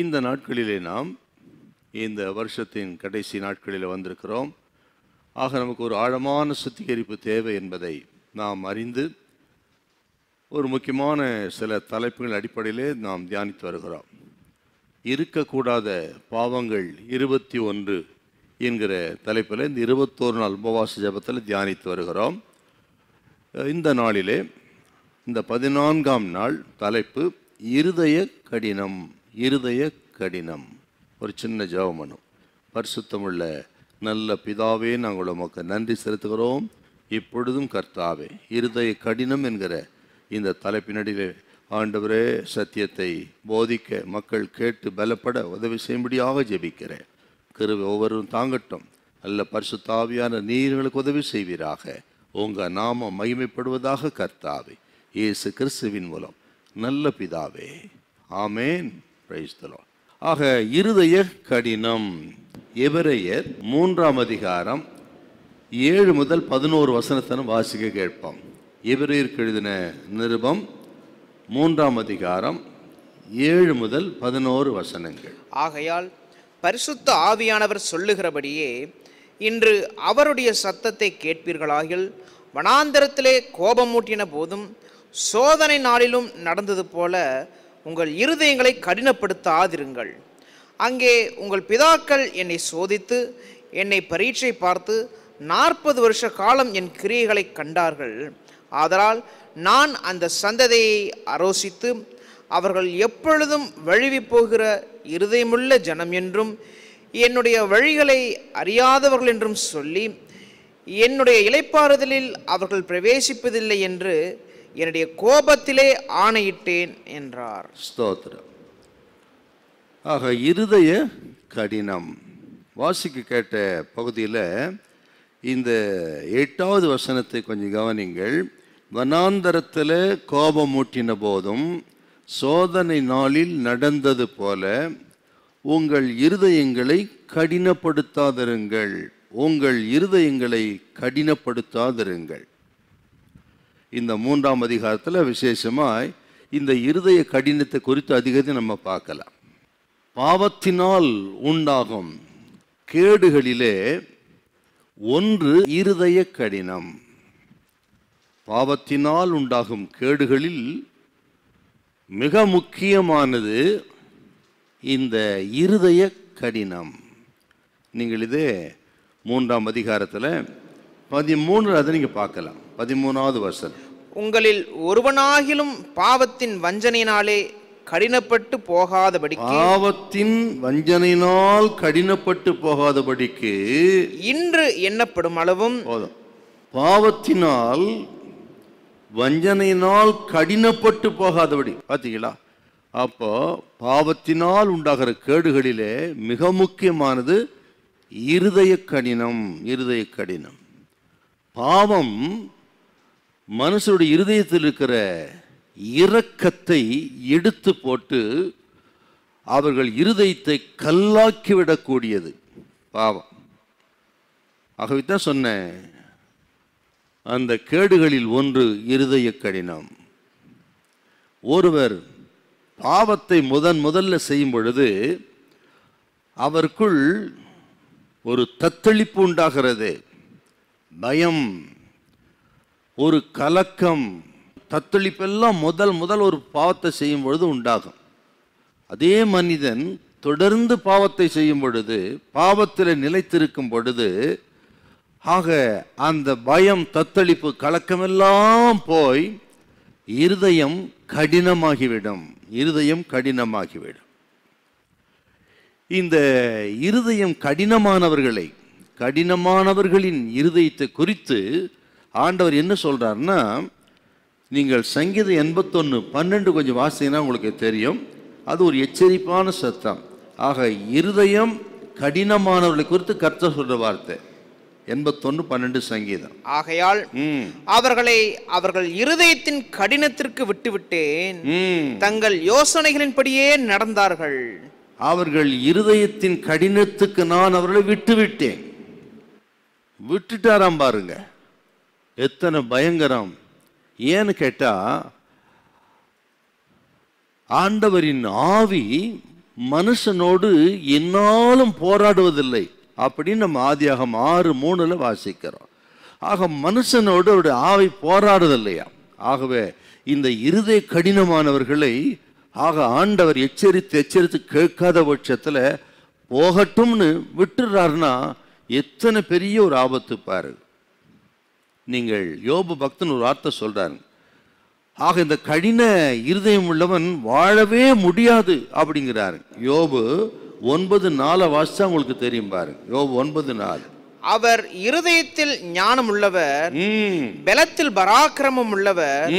இந்த நாட்களிலே நாம் இந்த வருஷத்தின் கடைசி நாட்களில் வந்திருக்கிறோம் ஆக நமக்கு ஒரு ஆழமான சுத்திகரிப்பு தேவை என்பதை நாம் அறிந்து ஒரு முக்கியமான சில தலைப்புகள் அடிப்படையிலே நாம் தியானித்து வருகிறோம் இருக்கக்கூடாத பாவங்கள் இருபத்தி ஒன்று என்கிற தலைப்பில் இந்த இருபத்தோரு நாள் உபவாச ஜபத்தில் தியானித்து வருகிறோம் இந்த நாளிலே இந்த பதினான்காம் நாள் தலைப்பு இருதய கடினம் இருதய கடினம் ஒரு சின்ன ஜெபமனு பரிசுத்தமுள்ள நல்ல பிதாவே நாங்கள் உமக்கு நன்றி செலுத்துகிறோம் இப்பொழுதும் கர்த்தாவே இருதய கடினம் என்கிற இந்த தலைப்பினடியிலே ஆண்டவரே சத்தியத்தை போதிக்க மக்கள் கேட்டு பலப்பட உதவி செய்யும்படியாக ஜெபிக்கிறேன் கருவ ஒவ்வொருவரும் தாங்கட்டும் நல்ல பரிசுத்தாவியான நீர்களுக்கு உதவி செய்வீராக உங்கள் நாம மகிமைப்படுவதாக கர்த்தாவே இயேசு கிறிஸ்துவின் மூலம் நல்ல பிதாவே ஆமேன் ஆக இருதய கடினம் எவரையர் மூன்றாம் அதிகாரம் ஏழு முதல் பதினோரு வசனத்தனம் வாசிக்க கேட்போம் எவரையருக்கு எழுதின நிருபம் மூன்றாம் அதிகாரம் ஏழு முதல் பதினோரு வசனங்கள் ஆகையால் பரிசுத்த ஆவியானவர் சொல்லுகிறபடியே இன்று அவருடைய சத்தத்தை கேட்பீர்களாகில் வனாந்தரத்திலே கோபமூட்டின போதும் சோதனை நாளிலும் நடந்தது போல உங்கள் இருதயங்களை கடினப்படுத்தாதிருங்கள் அங்கே உங்கள் பிதாக்கள் என்னை சோதித்து என்னை பரீட்சை பார்த்து நாற்பது வருஷ காலம் என் கிரியைகளை கண்டார்கள் ஆதலால் நான் அந்த சந்ததியை ஆரோசித்து அவர்கள் எப்பொழுதும் வழுவி போகிற இருதயமுள்ள ஜனம் என்றும் என்னுடைய வழிகளை அறியாதவர்கள் என்றும் சொல்லி என்னுடைய இலைப்பாறுதலில் அவர்கள் பிரவேசிப்பதில்லை என்று என்னுடைய கோபத்திலே ஆணையிட்டேன் என்றார் ஸ்தோத்திரம் ஆக இருதய கடினம் வாசிக்கு கேட்ட பகுதியில் இந்த எட்டாவது வசனத்தை கொஞ்சம் கவனிங்கள் வனாந்தரத்தில் கோபம் மூட்டின போதும் சோதனை நாளில் நடந்தது போல உங்கள் இருதயங்களை கடினப்படுத்தாதிருங்கள் உங்கள் இருதயங்களை கடினப்படுத்தாதிருங்கள் இந்த மூன்றாம் அதிகாரத்தில் விசேஷமாய் இந்த இருதய கடினத்தை குறித்து அதிகத்தை நம்ம பார்க்கலாம் பாவத்தினால் உண்டாகும் கேடுகளிலே ஒன்று இருதய கடினம் பாவத்தினால் உண்டாகும் கேடுகளில் மிக முக்கியமானது இந்த இருதய கடினம் நீங்கள் இதே மூன்றாம் அதிகாரத்தில் பதிமூன்று அதை நீங்கள் பார்க்கலாம் பதிமூணாவது வசனம் உங்களில் ஒருவனாகிலும் பாவத்தின் வஞ்சனையினாலே கடினப்பட்டு போகாதபடி பாவத்தின் வஞ்சனையினால் கடினப்பட்டு போகாதபடிக்கு இன்று எண்ணப்படும் அளவும் பாவத்தினால் வஞ்சனையினால் கடினப்பட்டு போகாதபடி பார்த்தீங்களா அப்போ பாவத்தினால் உண்டாகிற கேடுகளிலே மிக முக்கியமானது இருதய கடினம் இருதய கடினம் பாவம் மனுஷனுடைய இருதயத்தில் இருக்கிற இரக்கத்தை எடுத்து போட்டு அவர்கள் இருதயத்தை கல்லாக்கிவிடக்கூடியது பாவம் ஆகவே தான் சொன்னேன் அந்த கேடுகளில் ஒன்று இருதய கடினம் ஒருவர் பாவத்தை முதன் முதல்ல செய்யும் பொழுது அவருக்குள் ஒரு தத்தளிப்பு உண்டாகிறது பயம் ஒரு கலக்கம் தத்தளிப்பெல்லாம் முதல் முதல் ஒரு பாவத்தை செய்யும் பொழுது உண்டாகும் அதே மனிதன் தொடர்ந்து பாவத்தை செய்யும் பொழுது பாவத்தில் நிலைத்திருக்கும் பொழுது ஆக அந்த பயம் தத்தளிப்பு கலக்கமெல்லாம் போய் இருதயம் கடினமாகிவிடும் இருதயம் கடினமாகிவிடும் இந்த இருதயம் கடினமானவர்களை கடினமானவர்களின் இருதயத்தை குறித்து ஆண்டவர் என்ன சொல்கிறாருன்னா நீங்கள் சங்கீதம் எண்பத்தொன்று பன்னெண்டு கொஞ்சம் வாசிங்கன்னா உங்களுக்கு தெரியும் அது ஒரு எச்சரிப்பான சத்தம் ஆக இருதயம் கடினமானவர்களை குறித்து கர்த்த சொல்ற வார்த்தை எண்பத்தொன்னு பன்னெண்டு சங்கீதம் ஆகையால் அவர்களை அவர்கள் இருதயத்தின் கடினத்திற்கு விட்டுவிட்டேன் தங்கள் யோசனைகளின்படியே நடந்தார்கள் அவர்கள் இருதயத்தின் கடினத்துக்கு நான் அவர்களை விட்டுவிட்டேன் விட்டுட்டாராம் பாருங்கள் எத்தனை பயங்கரம் ஏன்னு கேட்டால் ஆண்டவரின் ஆவி மனுஷனோடு என்னாலும் போராடுவதில்லை அப்படின்னு நம்ம ஆதியாகம் ஆறு மூணில் வாசிக்கிறோம் ஆக மனுஷனோடு அவருடைய ஆவி போராடுவதில்லையா ஆகவே இந்த இருதய கடினமானவர்களை ஆக ஆண்டவர் எச்சரித்து எச்சரித்து கேட்காத பட்சத்தில் போகட்டும்னு விட்டுறாருன்னா எத்தனை பெரிய ஒரு ஆபத்து பாருங்க நீங்கள் யோபு பக்தன் ஒரு வார்த்தை சொல்கிறாரு ஆக இந்த கடின இருதயம் உள்ளவன் வாழவே முடியாது அப்படிங்கிறாரு யோபு ஒன்பது நாளை வாசிச்சா உங்களுக்கு தெரியும் பாருங்க யோபு ஒன்பது நாள் அவர் இருதயத்தில் ஞானம் உள்ளவர் பலத்தில் பராக்கிரமம் உள்ளவர்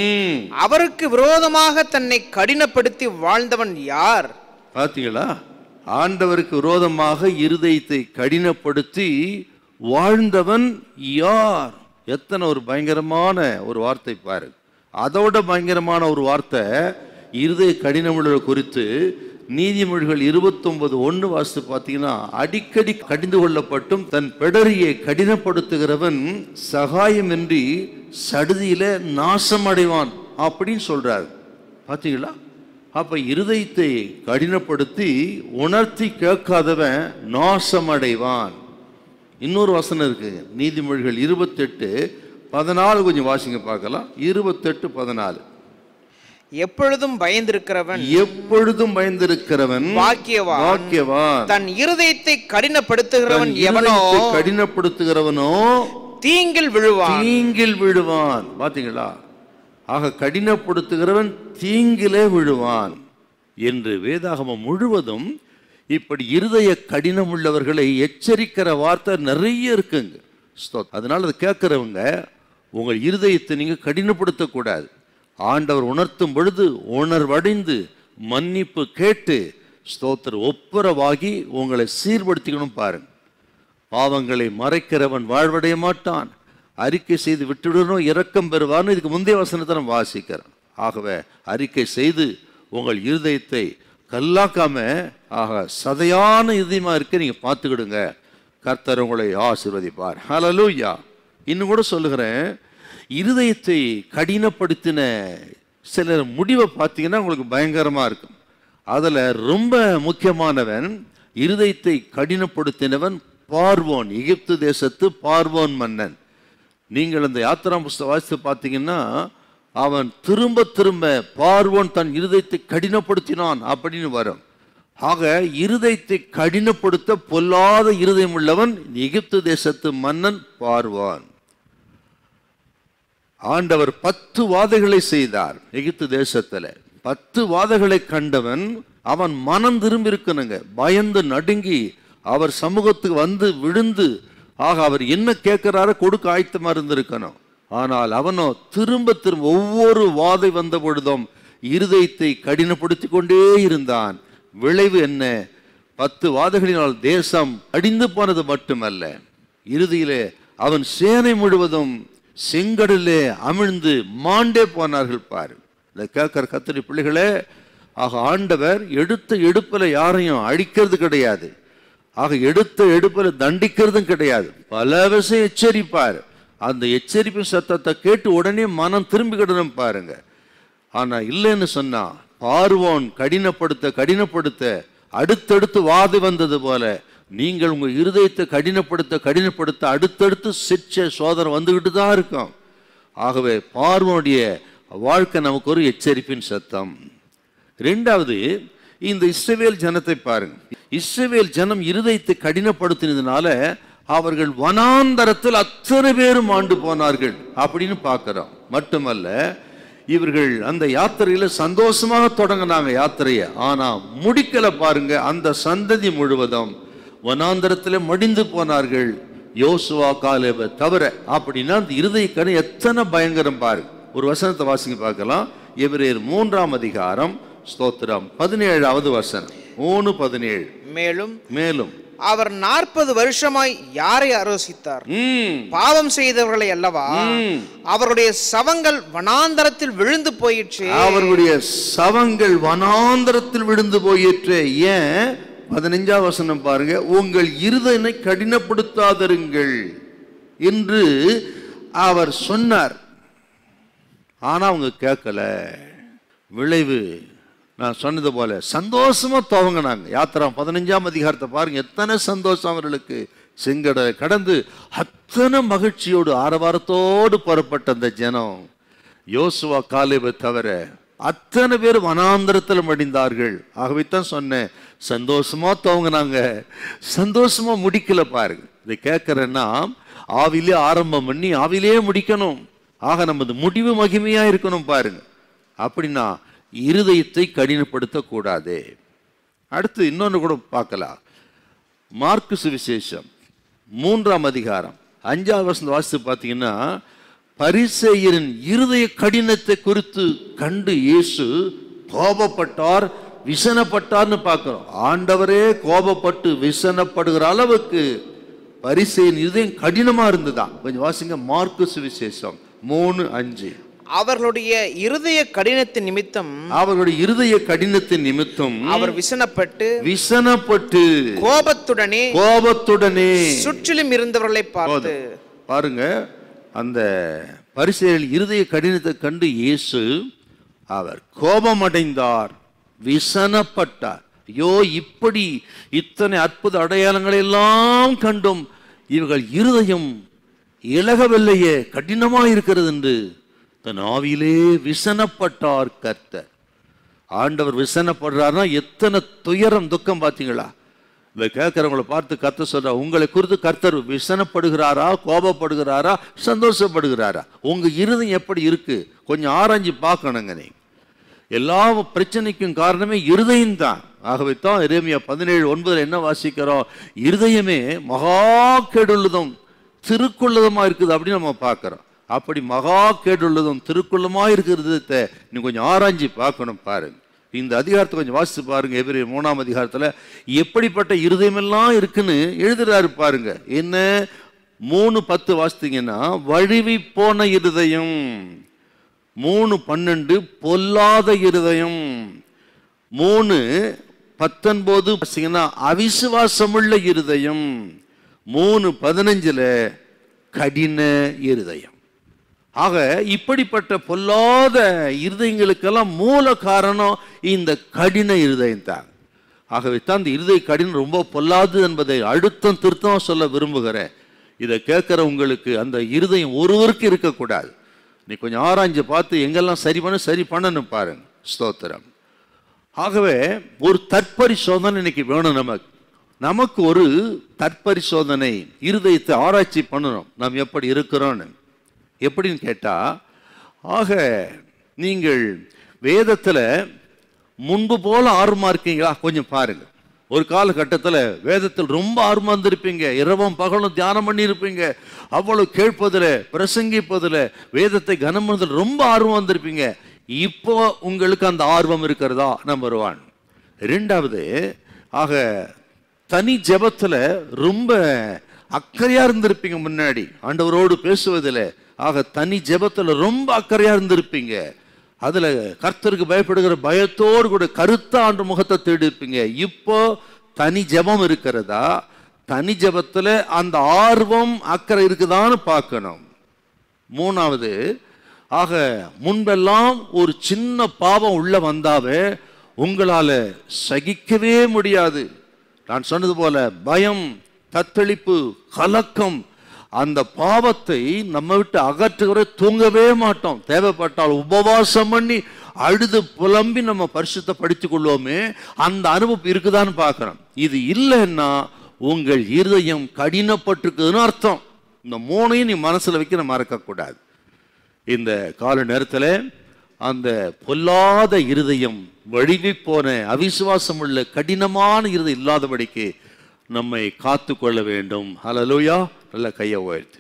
அவருக்கு விரோதமாக தன்னை கடினப்படுத்தி வாழ்ந்தவன் யார் பார்த்தீங்களா ஆண்டவருக்கு விரோதமாக இருதயத்தை கடினப்படுத்தி வாழ்ந்தவன் யார் எத்தனை ஒரு பயங்கரமான ஒரு வார்த்தை பாரு அதோட பயங்கரமான ஒரு வார்த்தை இருதய கடினமுள்ள குறித்து நீதிமொழிகள் இருபத்தொன்பது ஒன்று வாசித்து பார்த்தீங்கன்னா அடிக்கடி கடிந்து கொள்ளப்பட்டும் தன் பிடரியை கடினப்படுத்துகிறவன் சகாயமின்றி சடுதியில நாசம் அடைவான் அப்படின்னு சொல்றாரு பார்த்தீங்களா அப்போ இருதயத்தை கடினப்படுத்தி உணர்த்தி கேட்காதவன் நாசம் அடைவான் இன்னொரு வசனம் இருக்கு நீதிமொழிகள் இருபத்தெட்டு பதினாலு கொஞ்சம் வாசிங்க பார்க்கலாம் இருபத்தெட்டு பதினாலு எப்பொழுதும் பயந்திருக்கிறவன் எப்பொழுதும் பயந்திருக்கிறவன் வாக்கியவான் வாக்கியவான் தன் இருதயத்தை கடினப்படுத்துகிறவன் எவனோ கடினப்படுத்துகிறவனோ தீங்கில் விழுவான் தீங்கில் விழுவான் பாத்தீங்களா ஆக கடினப்படுத்துகிறவன் தீங்கிலே விழுவான் என்று வேதாகமம் முழுவதும் இப்படி இருதய கடினம் உள்ளவர்களை எச்சரிக்கிற வார்த்தை நிறைய இருக்குங்க அதனால் அதை கேட்குறவங்க உங்கள் இருதயத்தை நீங்கள் கடினப்படுத்தக்கூடாது ஆண்டவர் உணர்த்தும் பொழுது உணர்வடைந்து மன்னிப்பு கேட்டு ஸ்தோத்தர் ஒப்புரவாகி உங்களை சீர்படுத்திக்கணும் பாருங்க பாவங்களை மறைக்கிறவன் வாழ்வடைய மாட்டான் அறிக்கை செய்து விட்டுவிடணும் இரக்கம் பெறுவார்னு இதுக்கு முந்தைய வசனத்தை நம்ம வாசிக்கிறேன் ஆகவே அறிக்கை செய்து உங்கள் இருதயத்தை கல்லாக்காமல் ஆக சதையான இதயமாக இருக்க நீங்கள் பார்த்துக்கிடுங்க கர்த்தர் உங்களை ஆசிர்வதிப்பார் ஹலலூயா இன்னும் கூட சொல்லுகிறேன் இருதயத்தை கடினப்படுத்தின சில முடிவை பார்த்தீங்கன்னா உங்களுக்கு பயங்கரமாக இருக்கும் அதில் ரொம்ப முக்கியமானவன் இருதயத்தை கடினப்படுத்தினவன் பார்வோன் எகிப்து தேசத்து பார்வோன் மன்னன் நீங்கள் அந்த யாத்திரா புஸ்தகம் வாசித்து பார்த்தீங்கன்னா அவன் திரும்ப திரும்ப பார்வோன் தன் இருதயத்தை கடினப்படுத்தினான் அப்படின்னு வரும் ஆக இருதயத்தை கடினப்படுத்த பொல்லாத இருதயம் உள்ளவன் எகிப்து தேசத்து மன்னன் பார்வான் ஆண்டவர் பத்து வாதைகளை செய்தார் எகிப்து தேசத்தில் பத்து வாதைகளை கண்டவன் அவன் மனம் திரும்பி இருக்கணுங்க பயந்து நடுங்கி அவர் சமூகத்துக்கு வந்து விழுந்து ஆக அவர் என்ன கேட்கிறார கொடுக்க ஆயத்தமா இருந்திருக்கணும் ஆனால் அவனோ திரும்ப திரும்ப ஒவ்வொரு வாதை வந்த பொழுதும் இருதயத்தை கடினப்படுத்தி கொண்டே இருந்தான் விளைவு என்ன பத்து வாதங்களினால் தேசம் அடிந்து போனது மட்டுமல்ல இறுதியிலே அவன் சேனை முழுவதும் செங்கடலே அமிழ்ந்து மாண்டே போனார்கள் பாரு இதை கேட்கிற கத்திரி பிள்ளைகளே ஆக ஆண்டவர் எடுத்த எடுப்பில் யாரையும் அழிக்கிறது கிடையாது ஆக எடுத்த எடுப்பில் தண்டிக்கிறதும் கிடையாது பல விஷயம் எச்சரிப்பார் அந்த எச்சரிப்பு சத்தத்தை கேட்டு உடனே மனம் திரும்பிக்கிடணும் பாருங்க ஆனால் இல்லைன்னு சொன்னால் பார்வோன் கடினப்படுத்த கடினப்படுத்த அடுத்தடுத்து வாது வந்தது போல நீங்கள் உங்கள் இருதயத்தை கடினப்படுத்த கடினப்படுத்த அடுத்தடுத்து சிற்ச சோதனை வந்துக்கிட்டு தான் இருக்கும் ஆகவே பார்வோனுடைய வாழ்க்கை நமக்கு ஒரு எச்சரிப்பின் சத்தம் ரெண்டாவது இந்த இஸ்ரவேல் ஜனத்தை பாருங்க இஸ்ரவேல் ஜனம் இருதயத்தை கடினப்படுத்தினதுனால அவர்கள் வனாந்தரத்தில் அத்தனை பேரும் ஆண்டு போனார்கள் அப்படின்னு பார்க்கிறோம் மட்டுமல்ல இவர்கள் அந்த யாத்திரையில் சந்தோஷமாக தொடங்கினாங்க யாத்திரையை ஆனால் முடிக்கலை பாருங்க அந்த சந்ததி முழுவதும் வனாந்திரத்தில் மடிந்து போனார்கள் யோசுவா காலேவை தவிர அப்படின்னா அந்த கண் எத்தனை பயங்கரம் பாரு ஒரு வசனத்தை வாசிங்க பார்க்கலாம் எவரேர் மூன்றாம் அதிகாரம் ஸ்தோத்திரம் பதினேழாவது வசனம் மூணு பதினேழு மேலும் மேலும் அவர் நாற்பது வருஷமாய் யாரை ஆரோசித்தார் பாவம் செய்தவர்களை அல்லவா அவருடைய சவங்கள் வனாந்தரத்தில் விழுந்து போயிற்று அவருடைய சவங்கள் வனாந்தரத்தில் விழுந்து போயிற்று ஏன் பதினைஞ்சாம் வசனம் பாருங்க உங்கள் இருதனை கடினப்படுத்தாதருங்கள் என்று அவர் சொன்னார் ஆனா அவங்க கேட்கல விளைவு நான் சொன்னது போல சந்தோஷமா துவங்கினாங்க யாத்திரா பதினஞ்சாம் அதிகாரத்தை பாருங்க எத்தனை சந்தோஷம் அவர்களுக்கு செங்கடலை கடந்து அத்தனை மகிழ்ச்சியோடு ஆரவாரத்தோடு புறப்பட்ட அந்த ஜனம் யோசுவா காலிபை தவிர அத்தனை பேர் வனாந்திரத்தில் மடிந்தார்கள் ஆகவே தான் சொன்னேன் சந்தோஷமா துவங்கினாங்க சந்தோஷமா முடிக்கல பாருங்க இதை கேட்குறேன்னா ஆவிலே ஆரம்பம் பண்ணி ஆவிலே முடிக்கணும் ஆக நமது முடிவு மகிமையா இருக்கணும் பாருங்க அப்படின்னா இருதயத்தை கடினப்படுத்தக்கூடாது அடுத்து இன்னொன்று கூட பார்க்கலாம் மார்க்கு சுவிசேஷம் மூன்றாம் அதிகாரம் அஞ்சாவது வருஷம் வாசித்து பார்த்தீங்கன்னா பரிசெயரின் இருதய கடினத்தை குறித்து கண்டு இயேசு கோபப்பட்டார் விசனப்பட்டார்னு பார்க்குறோம் ஆண்டவரே கோபப்பட்டு விசனப்படுகிற அளவுக்கு பரிசையின் இருதயம் கடினமாக இருந்ததா கொஞ்சம் வாசிங்க மார்க்கு சுவிசேஷம் மூணு அஞ்சு அவர்களுடைய இருதய கடினத்தின் நிமித்தம் அவர்களுடைய இருதய கடினத்தின் நிமித்தம் அவர் விசனப்பட்டு விசனப்பட்டு கோபத்துடனே கோபத்துடனே சுற்றிலும் இருந்தவர்களை பார்த்து பாருங்க அந்த பரிசெயல் இருதய கடினத்தை கண்டு இயேசு அவர் கோபமடைந்தார் விசனப்பட்டார் ஐயோ இப்படி இத்தனை அற்புத அடையாளங்களை எல்லாம் கண்டும் இவர்கள் இருதயம் இலகவில்லையே கடினமாக இருக்கிறது என்று தன் ஆவியிலே விசனப்பட்டார் கர்த்தர் ஆண்டவர் விசனப்படுறாருனா எத்தனை துயரம் துக்கம் பார்த்தீங்களா இதை கேட்குறவங்களை பார்த்து கத்த சொல்கிறா உங்களை குறித்து கர்த்தர் விசனப்படுகிறாரா கோபப்படுகிறாரா சந்தோஷப்படுகிறாரா உங்கள் இருதயம் எப்படி இருக்குது கொஞ்சம் ஆராய்ஞ்சு பார்க்கணுங்கனே எல்லா பிரச்சனைக்கும் காரணமே இருதயம் தான் ஆகவே தான் இரேமியா பதினேழு ஒன்பதில் என்ன வாசிக்கிறோம் இருதயமே மகா கெடுள்ளதும் திருக்குள்ளதமாக இருக்குது அப்படின்னு நம்ம பார்க்குறோம் அப்படி மகா கேட்டுள்ளதும் திருக்குள்ளமாக இருக்கிறது நீ கொஞ்சம் ஆராய்ஞ்சி பார்க்கணும் பாருங்க இந்த அதிகாரத்தை கொஞ்சம் வாசித்து பாருங்க எப்படி மூணாம் அதிகாரத்தில் எப்படிப்பட்ட இருதயமெல்லாம் இருக்குன்னு எழுதுறாரு பாருங்க என்ன மூணு பத்து வாசித்தீங்கன்னா வழுவி போன இருதயம் மூணு பன்னெண்டு பொல்லாத இருதயம் மூணு பத்தொன்பது பார்த்தீங்கன்னா அவிசுவாசமுள்ள இருதயம் மூணு பதினஞ்சில் கடின இருதயம் ஆக இப்படிப்பட்ட பொல்லாத இருதயங்களுக்கெல்லாம் மூல காரணம் இந்த கடின இருதயம் தான் ஆகவே தான் இந்த இருதய கடினம் ரொம்ப பொல்லாது என்பதை அழுத்தம் திருத்தம் சொல்ல விரும்புகிறேன் இதை கேட்குற உங்களுக்கு அந்த இருதயம் ஒருவருக்கு இருக்கக்கூடாது நீ கொஞ்சம் ஆராய்ஞ்சு பார்த்து எங்கெல்லாம் சரி பண்ண சரி பண்ணணும் பாருங்க ஸ்தோத்திரம் ஆகவே ஒரு தற்பரிசோதனை இன்னைக்கு வேணும் நமக்கு நமக்கு ஒரு தற்பரிசோதனை இருதயத்தை ஆராய்ச்சி பண்ணணும் நாம் எப்படி இருக்கிறோன்னு எப்படின்னு கேட்டால் ஆக நீங்கள் வேதத்தில் முன்பு போல ஆர்வமாக இருக்கீங்களா கொஞ்சம் பாருங்கள் ஒரு காலகட்டத்தில் வேதத்தில் ரொம்ப ஆர்வமாக இருந்திருப்பீங்க இரவும் பகலும் தியானம் பண்ணியிருப்பீங்க அவ்வளோ கேட்பதில் பிரசங்கிப்பதில் வேதத்தை கனம் ரொம்ப ஆர்வம் வந்திருப்பீங்க இப்போ உங்களுக்கு அந்த ஆர்வம் இருக்கிறதா நம்பர் ஒன் ரெண்டாவது ஆக தனி ஜபத்தில் ரொம்ப அக்கறையாக இருந்திருப்பீங்க முன்னாடி ஆண்டவரோடு பேசுவதில் ஆக தனி ஜெபத்தில் ரொம்ப அக்கறையாக இருந்திருப்பீங்க அதில் கர்த்தருக்கு பயப்படுகிற பயத்தோடு கூட கருத்த ஆண்டு முகத்தை தேடி இருப்பீங்க இப்போ தனி ஜெபம் இருக்கிறதா தனி ஜபத்தில் அந்த ஆர்வம் அக்கறை இருக்குதான்னு பார்க்கணும் மூணாவது ஆக முன்பெல்லாம் ஒரு சின்ன பாவம் உள்ளே வந்தாவே உங்களால் சகிக்கவே முடியாது நான் சொன்னது போல பயம் தத்தளிப்பு கலக்கம் அந்த பாவத்தை நம்ம விட்டு அகற்றுகிற தூங்கவே மாட்டோம் தேவைப்பட்டால் உபவாசம் பண்ணி அழுது புலம்பி நம்ம பரிசுத்தை படித்து கொள்வோமே அந்த அனுபவம் இருக்குதான்னு பார்க்குறோம் இது இல்லைன்னா உங்கள் இருதயம் கடினப்பட்டிருக்குதுன்னு அர்த்தம் இந்த மூணையும் நீ மனசில் வைக்க நம்ம மறக்கக்கூடாது இந்த கால நேரத்தில் அந்த பொல்லாத இருதயம் வழுவி போன அவிசுவாசம் உள்ள கடினமான இருதயம் இல்லாதபடிக்கு நம்மை காத்து கொள்ள வேண்டும் ஹலலோயா நல்லா கையை உயர்த்து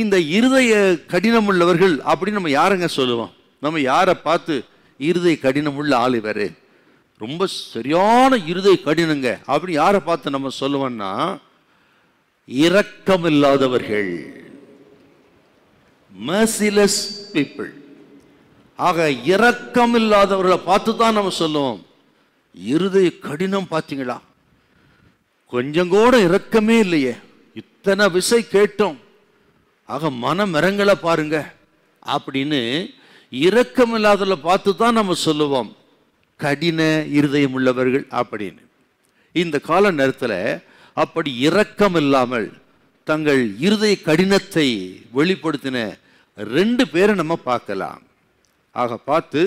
இந்த இருதய கடினம் உள்ளவர்கள் அப்படின்னு நம்ம யாருங்க சொல்லுவோம் நம்ம யாரை பார்த்து இருதய கடினம் உள்ள ஆள் இவர் ரொம்ப சரியான இருதய கடினங்க அப்படின்னு யாரை பார்த்து நம்ம சொல்லுவோம்னா இரக்கம் இல்லாதவர்கள் மெர்சிலஸ் பீப்புள் ஆக இரக்கம் இல்லாதவர்களை பார்த்து தான் நம்ம சொல்லுவோம் இருதய கடினம் பார்த்தீங்களா கொஞ்சம் கூட இரக்கமே இல்லையே இத்தனை விசை கேட்டோம் ஆக மனம் இறங்கலை பாருங்க அப்படின்னு இரக்கம் இல்லாதல பார்த்து தான் நம்ம சொல்லுவோம் கடின இருதயம் உள்ளவர்கள் அப்படின்னு இந்த கால நேரத்தில் அப்படி இரக்கம் இல்லாமல் தங்கள் இருதய கடினத்தை வெளிப்படுத்தின ரெண்டு பேரை நம்ம பார்க்கலாம் ஆக பார்த்து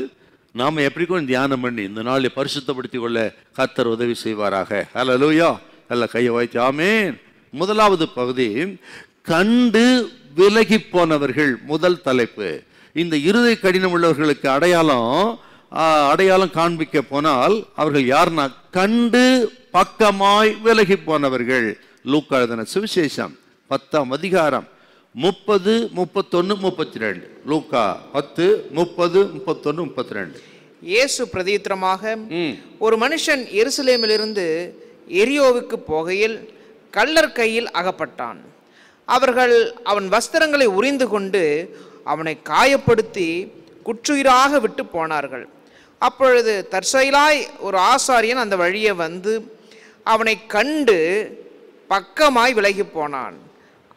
நாம் எப்படி கூட தியானம் பண்ணி இந்த நாளை பரிசுத்தப்படுத்தி கொள்ள கத்தர் உதவி செய்வாராக ஹலோ லூயா நல்ல கையை வாய்த்தாமே முதலாவது பகுதி கண்டு விலகி போனவர்கள் முதல் தலைப்பு இந்த இருதை கடினம் உள்ளவர்களுக்கு அடையாளம் அடையாளம் காண்பிக்க போனால் அவர்கள் யார்னா கண்டு பக்கமாய் விலகி போனவர்கள் லூக்காழுதன சுவிசேஷம் பத்தாம் அதிகாரம் முப்பது முப்பத்தொன்னு முப்பத்தி ரெண்டு லூக்கா பத்து முப்பது முப்பத்தொன்னு முப்பத்தி ரெண்டு இயேசு பிரதித்திரமாக ஒரு மனுஷன் எருசலேமிலிருந்து எரியோவுக்கு போகையில் கள்ளர் கையில் அகப்பட்டான் அவர்கள் அவன் வஸ்திரங்களை உறிந்து கொண்டு அவனை காயப்படுத்தி குற்றுயிராக விட்டு போனார்கள் அப்பொழுது தற்செயலாய் ஒரு ஆசாரியன் அந்த வழியை வந்து அவனை கண்டு பக்கமாய் விலகி போனான்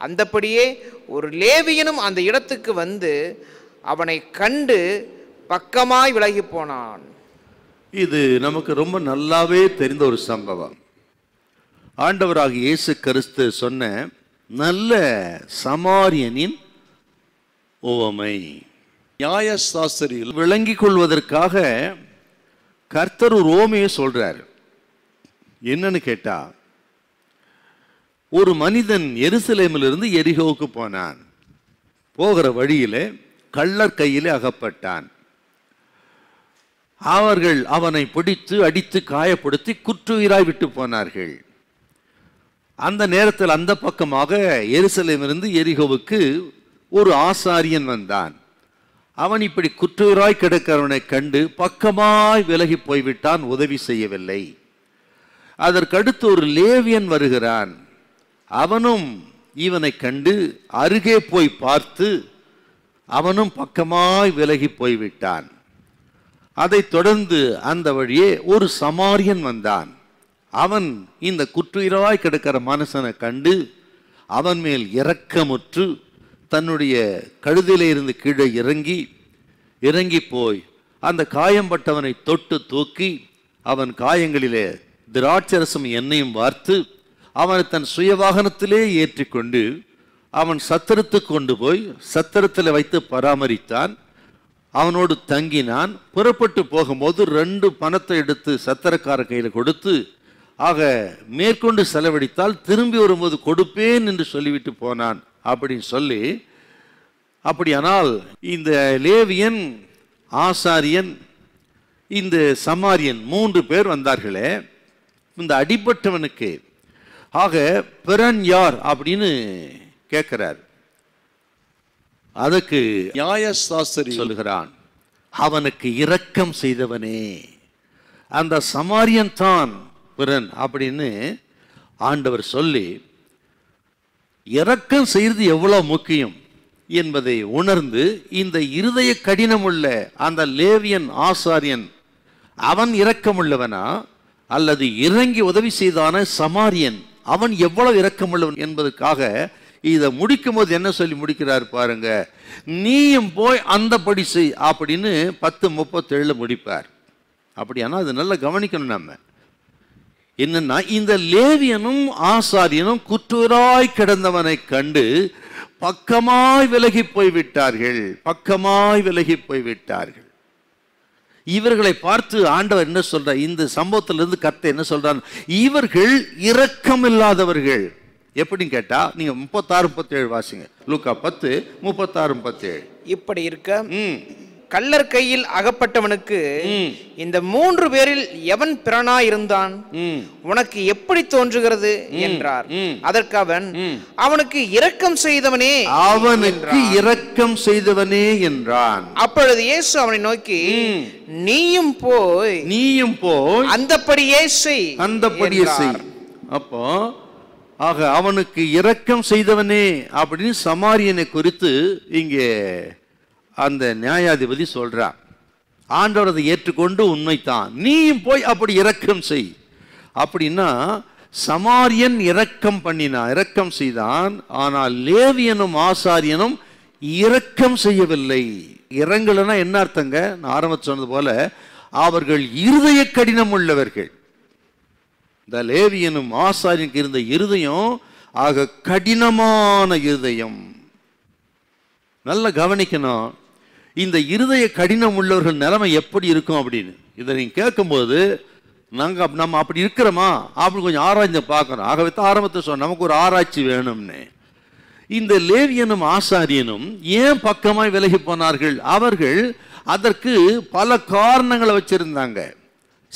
அந்தபடியே ஒரு லேவியனும் அந்த இடத்துக்கு வந்து அவனை கண்டு பக்கமாய் விலகி போனான் இது நமக்கு ரொம்ப நல்லாவே தெரிந்த ஒரு சம்பவம் ஆண்டவராக இயேசு கிறிஸ்து சொன்ன நல்ல சமாரியனின் உவமை நியாயசாஸ்திரியில் விளங்கி கொள்வதற்காக கர்த்தர் ரோமையை சொல்றார் என்னன்னு கேட்டா ஒரு மனிதன் எருசலேமிலிருந்து எரிகோவுக்கு போனான் போகிற வழியில கள்ளர் கையிலே அகப்பட்டான் அவர்கள் அவனை பிடித்து அடித்து காயப்படுத்தி குற்றுயிராய் விட்டு போனார்கள் அந்த நேரத்தில் அந்த பக்கமாக எருசலேமிருந்து எரிகோவுக்கு ஒரு ஆசாரியன் வந்தான் அவன் இப்படி குற்றவராய் கிடக்கிறவனை கண்டு பக்கமாய் விலகி போய்விட்டான் உதவி செய்யவில்லை அதற்கடுத்து ஒரு லேவியன் வருகிறான் அவனும் இவனை கண்டு அருகே போய் பார்த்து அவனும் பக்கமாய் விலகி போய்விட்டான் அதைத் தொடர்ந்து அந்த வழியே ஒரு சமாரியன் வந்தான் அவன் இந்த குற்றுயிராய் கிடக்கிற மனுஷனை கண்டு அவன் மேல் இறக்கமுற்று தன்னுடைய கழுதியிலிருந்து கீழே இறங்கி இறங்கி போய் அந்த காயம்பட்டவனை தொட்டு தூக்கி அவன் காயங்களிலே திராட்சரசம் எண்ணெயும் வார்த்து அவனை தன் சுய வாகனத்திலே ஏற்றி கொண்டு அவன் சத்திரத்து கொண்டு போய் சத்திரத்தில் வைத்து பராமரித்தான் அவனோடு தங்கினான் புறப்பட்டு போகும்போது ரெண்டு பணத்தை எடுத்து சத்திரக்கார கையில் கொடுத்து ஆக மேற்கொண்டு செலவழித்தால் திரும்பி வரும்போது கொடுப்பேன் என்று சொல்லிவிட்டு போனான் அப்படின்னு சொல்லி அப்படியானால் இந்த லேவியன் ஆசாரியன் இந்த சமாரியன் மூன்று பேர் வந்தார்களே இந்த அடிப்பட்டவனுக்கு ஆக பிறன் யார் அப்படின்னு கேட்கிறார் அதற்கு நியாயசாஸ்திரி சொல்கிறான் அவனுக்கு இரக்கம் செய்தவனே அந்த சமாரியன் தான் பிறன் அப்படின்னு ஆண்டவர் சொல்லி இறக்கம் செய்கிறது எவ்வளோ முக்கியம் என்பதை உணர்ந்து இந்த இருதய கடினமுள்ள அந்த லேவியன் ஆசாரியன் அவன் இரக்கமுள்ளவனா அல்லது இறங்கி உதவி செய்தான சமாரியன் அவன் எவ்வளவு இரக்கமுள்ளவன் என்பதற்காக இதை முடிக்கும் போது என்ன சொல்லி முடிக்கிறார் பாருங்க நீயும் போய் அந்த செய் அப்படின்னு பத்து முப்பத்தேழில் முடிப்பார் அப்படியானா அது நல்லா கவனிக்கணும் நம்ம என்னன்னா இந்த லேவியனும் ஆசாரியனும் குற்றூராய் கிடந்தவனை கண்டு பக்கமாய் விலகி போய்விட்டார்கள் பக்கமாய் விலகி போய்விட்டார்கள் இவர்களை பார்த்து ஆண்டவர் என்ன சொல்றார் இந்த சம்பவத்திலிருந்து கத்தை என்ன சொல்றான் இவர்கள் இரக்கம் இல்லாதவர்கள் எப்படின்னு கேட்டா நீங்க முப்பத்தாறு முப்பத்தேழு வாசிங்க லூக்கா பத்து முப்பத்தாறு முப்பத்தேழு இப்படி இருக்க கள்ளர் கையில் அகப்பட்டவனுக்கு இந்த மூன்று பேரில் எவன் பிறனா இருந்தான் உனக்கு எப்படி தோன்றுகிறது என்றார் அதற்கு அவன் அவனுக்கு இரக்கம் செய்தவனே அவனுக்கு இரக்கம் செய்தவனே என்றான் அப்பொழுது இயேசு அவனை நோக்கி நீயும் போய் நீயும் போய் படியே செய் அந்தபடியே செய் அப்போ ஆக அவனுக்கு இரக்கம் செய்தவனே அப்படின்னு சமாரியனை குறித்து இங்கே அந்த நியாயாதிபதி சொல்கிறான் ஆண்டவர் அதை ஏற்றுக்கொண்டு உண்மைத்தான் நீயும் போய் அப்படி இரக்கம் செய் அப்படின்னா சமாரியன் இரக்கம் பண்ணினான் இரக்கம் செய்தான் ஆனால் லேவியனும் ஆசாரியனும் இரக்கம் செய்யவில்லை இறங்கலைன்னா என்ன அர்த்தங்க நான் ஆரம்பிச்சு சொன்னது போல அவர்கள் இருதய கடினம் உள்ளவர்கள் இந்த லேவியனும் ஆசாரியனுக்கு இருந்த இருதயம் ஆக கடினமான இருதயம் நல்லா கவனிக்கணும் இந்த இருதய கடினம் உள்ளவர்கள் நிலைமை எப்படி இருக்கும் அப்படின்னு இதை நீங்கள் கேட்கும்போது நாங்கள் நம்ம அப்படி இருக்கிறோமா அப்படின்னு கொஞ்சம் ஆராய்ந்து பார்க்கணும் ஆகவே தான் ஆரம்பத்தை சொன்ன நமக்கு ஒரு ஆராய்ச்சி வேணும்னு இந்த லேவியனும் ஆசாரியனும் ஏன் பக்கமாய் விலகி போனார்கள் அவர்கள் அதற்கு பல காரணங்களை வச்சுருந்தாங்க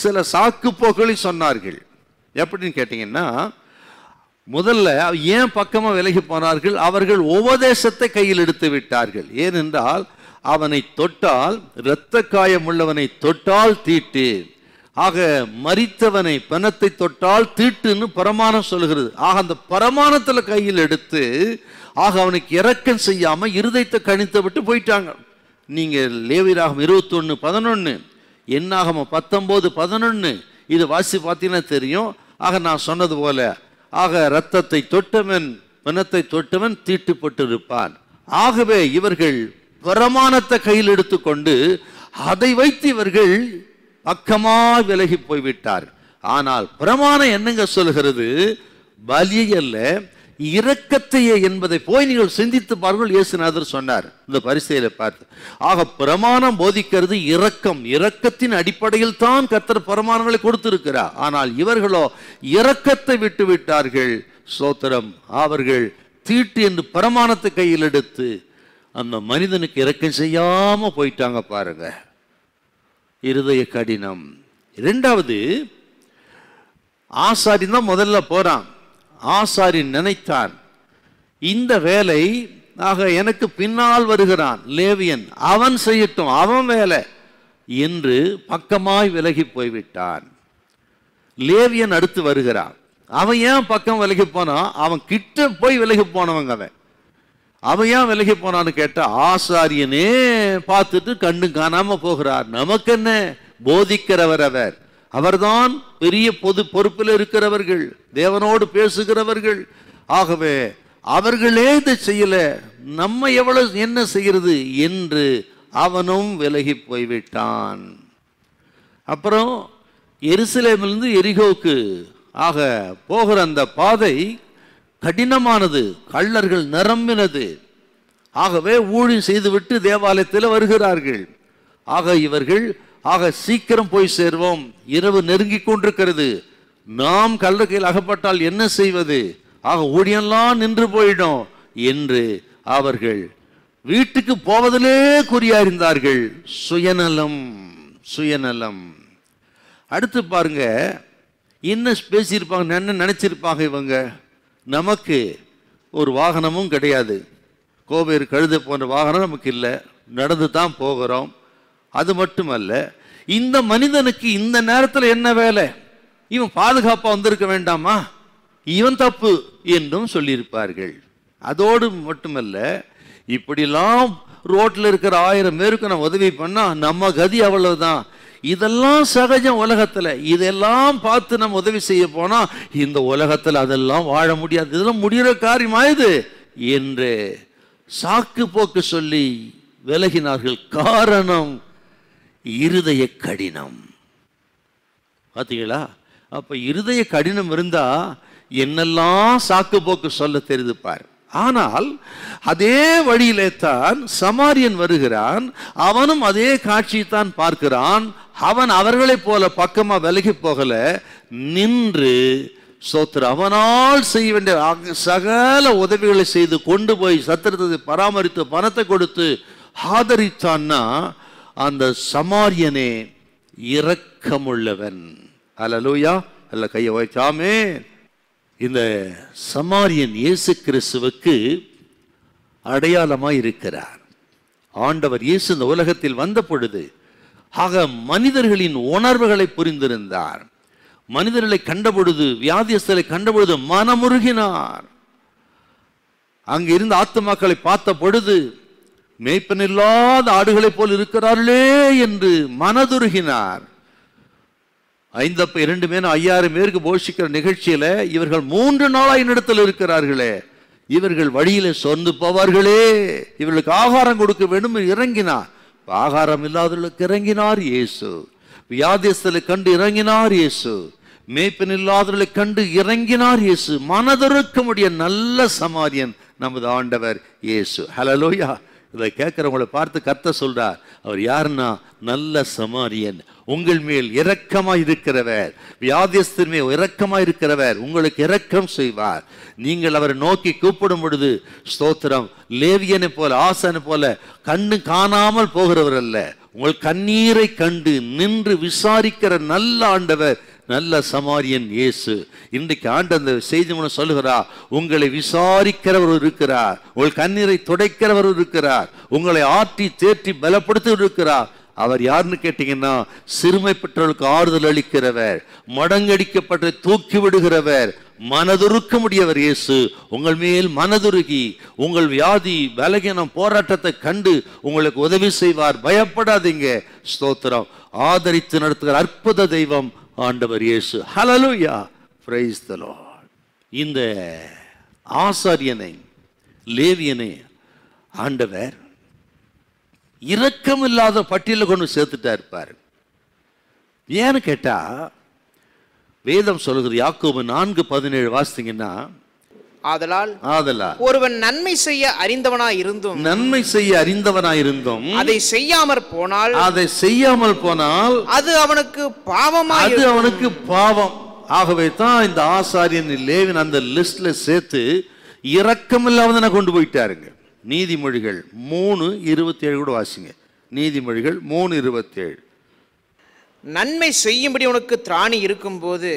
சில சாக்கு போக்களை சொன்னார்கள் எப்படின்னு கேட்டிங்கன்னா முதல்ல ஏன் பக்கமாக விலகி போனார்கள் அவர்கள் உபதேசத்தை கையில் எடுத்து விட்டார்கள் ஏனென்றால் அவனை தொட்டால் இரத்த உள்ளவனை தொட்டால் தீட்டு ஆக மறித்தவனை பணத்தை தொட்டால் தீட்டுன்னு பரமானம் சொல்கிறது ஆக அந்த பரமானத்தில் கையில் எடுத்து ஆக அவனுக்கு இறக்கம் செய்யாமல் இருதயத்தை கணித்து விட்டு போயிட்டாங்க நீங்கள் லேவிராகம் இருபத்தொன்று பதினொன்று என்னாகும் பத்தொம்போது பதினொன்று இது வாசி பார்த்தீங்கன்னா தெரியும் ஆக நான் சொன்னது போல ஆக இரத்தத்தை தொட்டவன் பிணத்தை தொட்டவன் தீட்டுப்பட்டிருப்பான் ஆகவே இவர்கள் வருமானத்தை கையில் எடுத்துக்கொண்டு அதை வைத்து இவர்கள் பக்கமாக விலகி போய்விட்டார் ஆனால் பிரமாணம் என்னங்க சொல்கிறது பலியை அல்ல இரக்கத்தையே என்பதை போய் நீங்கள் சிந்தித்து பாருங்கள் இயேசுநாதர் சொன்னார் இந்த பரிசையில பார்த்து ஆக பிரமாணம் போதிக்கிறது இரக்கம் இரக்கத்தின் அடிப்படையில் தான் கத்தர் பிரமாணங்களை கொடுத்திருக்கிறார் ஆனால் இவர்களோ இரக்கத்தை விட்டு விட்டார்கள் சோத்திரம் அவர்கள் தீட்டு என்று பிரமாணத்தை கையில் எடுத்து அந்த மனிதனுக்கு இறக்கம் செய்யாமல் போயிட்டாங்க பாருங்க இருதய கடினம் ரெண்டாவது ஆசாரின் தான் முதல்ல போறான் ஆசாரி நினைத்தான் இந்த வேலை ஆக எனக்கு பின்னால் வருகிறான் லேவியன் அவன் செய்யட்டும் அவன் வேலை என்று பக்கமாய் விலகி போய்விட்டான் லேவியன் அடுத்து வருகிறான் அவன் ஏன் பக்கம் விலகி போனான் அவன் கிட்ட போய் விலகி போனவங்க அவன் அவன் ஏன் விலகி போனான்னு கேட்டால் ஆசாரியனே பார்த்துட்டு கண்ணு காணாமல் போகிறார் நமக்கு என்ன போதிக்கிறவர் அவர் அவர்தான் பெரிய பொது பொறுப்பில் இருக்கிறவர்கள் தேவனோடு பேசுகிறவர்கள் ஆகவே அவர்களே இதை செய்யலை நம்ம எவ்வளவு என்ன செய்கிறது என்று அவனும் விலகி போய்விட்டான் அப்புறம் எருசலேமிலிருந்து எரிகோக்கு ஆக போகிற அந்த பாதை கடினமானது கள்ளர்கள் நிரம்பினது ஆகவே ஊழியம் செய்துவிட்டு தேவாலயத்தில் வருகிறார்கள் ஆக இவர்கள் ஆக சீக்கிரம் போய் சேர்வோம் இரவு நெருங்கிக் கொண்டிருக்கிறது நாம் கல்லறையில் அகப்பட்டால் என்ன செய்வது ஆக ஊழியெல்லாம் நின்று போயிடும் என்று அவர்கள் வீட்டுக்கு போவதிலே குறியாயிருந்தார்கள் சுயநலம் சுயநலம் அடுத்து பாருங்க என்ன பேசியிருப்பாங்க என்ன நினச்சிருப்பாங்க இவங்க நமக்கு ஒரு வாகனமும் கிடையாது கோபேர் கழுத போன்ற வாகனம் நமக்கு இல்லை நடந்து தான் போகிறோம் அது மட்டுமல்ல இந்த மனிதனுக்கு இந்த நேரத்தில் என்ன வேலை இவன் பாதுகாப்பாக வந்திருக்க வேண்டாமா இவன் தப்பு என்றும் சொல்லியிருப்பார்கள் அதோடு மட்டுமல்ல இப்படிலாம் ரோட்டில் இருக்கிற ஆயிரம் பேருக்கு நான் உதவி பண்ணால் நம்ம கதி அவ்வளவுதான் இதெல்லாம் சகஜம் உலகத்தில் இதெல்லாம் பார்த்து நம்ம உதவி செய்ய போனால் இந்த உலகத்தில் அதெல்லாம் வாழ முடியாது இதெல்லாம் முடிகிற காரியமா என்று சாக்கு போக்கு சொல்லி விலகினார்கள் காரணம் இருதய கடினம் பார்த்தீங்களா அப்போ இருதய கடினம் இருந்தால் என்னெல்லாம் சாக்கு போக்கு சொல்ல தெரியுது ஆனால் அதே வழியிலே தான் சமாரியன் வருகிறான் அவனும் அதே காட்சியை தான் பார்க்கிறான் அவன் அவர்களைப் போல பக்கமாக விலகி போகல நின்று சோத்திர அவனால் செய்ய வேண்டிய சகல உதவிகளை செய்து கொண்டு போய் சத்திரத்தை பராமரித்து பணத்தை கொடுத்து ஆதரித்தான்னா அந்த சமாரியனே இரக்கமுள்ளவன் அல்ல லூயா அல்ல கையை வைச்சாமே இந்த சமாரியன் இயேசு கிறிஸ்துவுக்கு அடையாளமாக இருக்கிறார் ஆண்டவர் இயேசு இந்த உலகத்தில் வந்த பொழுது ஆக மனிதர்களின் உணர்வுகளை புரிந்திருந்தார் மனிதர்களை கண்டபொழுது கண்ட கண்டபொழுது மனமுருகினார் அங்கு இருந்த ஆத்மாக்களை பார்த்த பொழுது மேய்ப்பனில்லாத ஆடுகளைப் போல் இருக்கிறார்களே என்று மனதுருகினார் ஐந்த இரண்டு மேலும் ஐயாயிரம் பேருக்கு போஷிக்கிற நிகழ்ச்சியில் இவர்கள் மூன்று நாளாக என்னிடத்தில் இருக்கிறார்களே இவர்கள் வழியில் சொந்து போவார்களே இவர்களுக்கு ஆகாரம் கொடுக்க வேண்டும் இறங்கினார் ஆகாரம் இல்லாதவர்களுக்கு இறங்கினார் இயேசு வியாதியஸ்தலை கண்டு இறங்கினார் இயேசு மேய்ப்பன் இல்லாதவர்களை கண்டு இறங்கினார் இயேசு முடிய நல்ல சமாரியன் நமது ஆண்டவர் இயேசு ஹலலோயா இதை கேட்குறவங்களை பார்த்து கத்த சொல்கிறார் அவர் யாருன்னா நல்ல சமாரியன் உங்கள் மேல் இரக்கமாக இருக்கிறவர் வியாதியஸ்தின் மேல் இரக்கமாக இருக்கிறவர் உங்களுக்கு இரக்கம் செய்வார் நீங்கள் அவரை நோக்கி கூப்பிடும் பொழுது ஸ்தோத்திரம் லேவியனை போல ஆசனை போல கண்ணு காணாமல் போகிறவர் அல்ல உங்கள் கண்ணீரை கண்டு நின்று விசாரிக்கிற நல்ல ஆண்டவர் நல்ல சமாரியன் இயேசு இன்றைக்கு ஆண்டு அந்த செய்தி மூலம் சொல்லுகிறார் உங்களை விசாரிக்கிறவர் இருக்கிறார் உங்கள் கண்ணீரை துடைக்கிறவர் இருக்கிறார் உங்களை ஆற்றி தேற்றி பலப்படுத்தி இருக்கிறார் அவர் யாருன்னு கேட்டீங்கன்னா சிறுமை பெற்றவர்களுக்கு ஆறுதல் அளிக்கிறவர் மடங்கடிக்கப்பட்ட தூக்கி விடுகிறவர் மனதுருக்க முடியவர் இயேசு உங்கள் மேல் மனதுருகி உங்கள் வியாதி பலகீனம் போராட்டத்தை கண்டு உங்களுக்கு உதவி செய்வார் பயப்படாதீங்க ஸ்தோத்திரம் ஆதரித்து நடத்துகிற அற்புத தெய்வம் ஆண்டவர் இயேசு ஹலலுயா பிரைஸ் தலோ இந்த ஆசாரியனை லேவியனை ஆண்டவர் இரக்கம் இல்லாத பட்டியலில் கொண்டு சேர்த்துட்டா இருப்பார் ஏன்னு கேட்டால் வேதம் சொல்கிறது யாக்கோபு நான்கு பதினேழு வாசித்தீங்கன்னா ஆதலால் ஆதலால் ஒருவன் நன்மை செய்ய அறிந்தவனா இருந்தும் நன்மை செய்ய அறிந்தவனா இருந்தும் அதை செய்யாமல் போனால் அதை செய்யாமல் போனால் அது அவனுக்கு பாவமா அது அவனுக்கு பாவம் ஆகவே தான் இந்த ஆசாரியன் லேவின் அந்த லிஸ்ட்ல சேர்த்து இரக்கமில்லாமதனை கொண்டு போயிட்டாருங்க நீதிமொழிகள் மூணு இருபத்தி ஏழு கூட வாசிங்க நீதிமொழிகள் மூணு இருபத்தேழு நன்மை செய்யும்படி உனக்கு திராணி இருக்கும்போது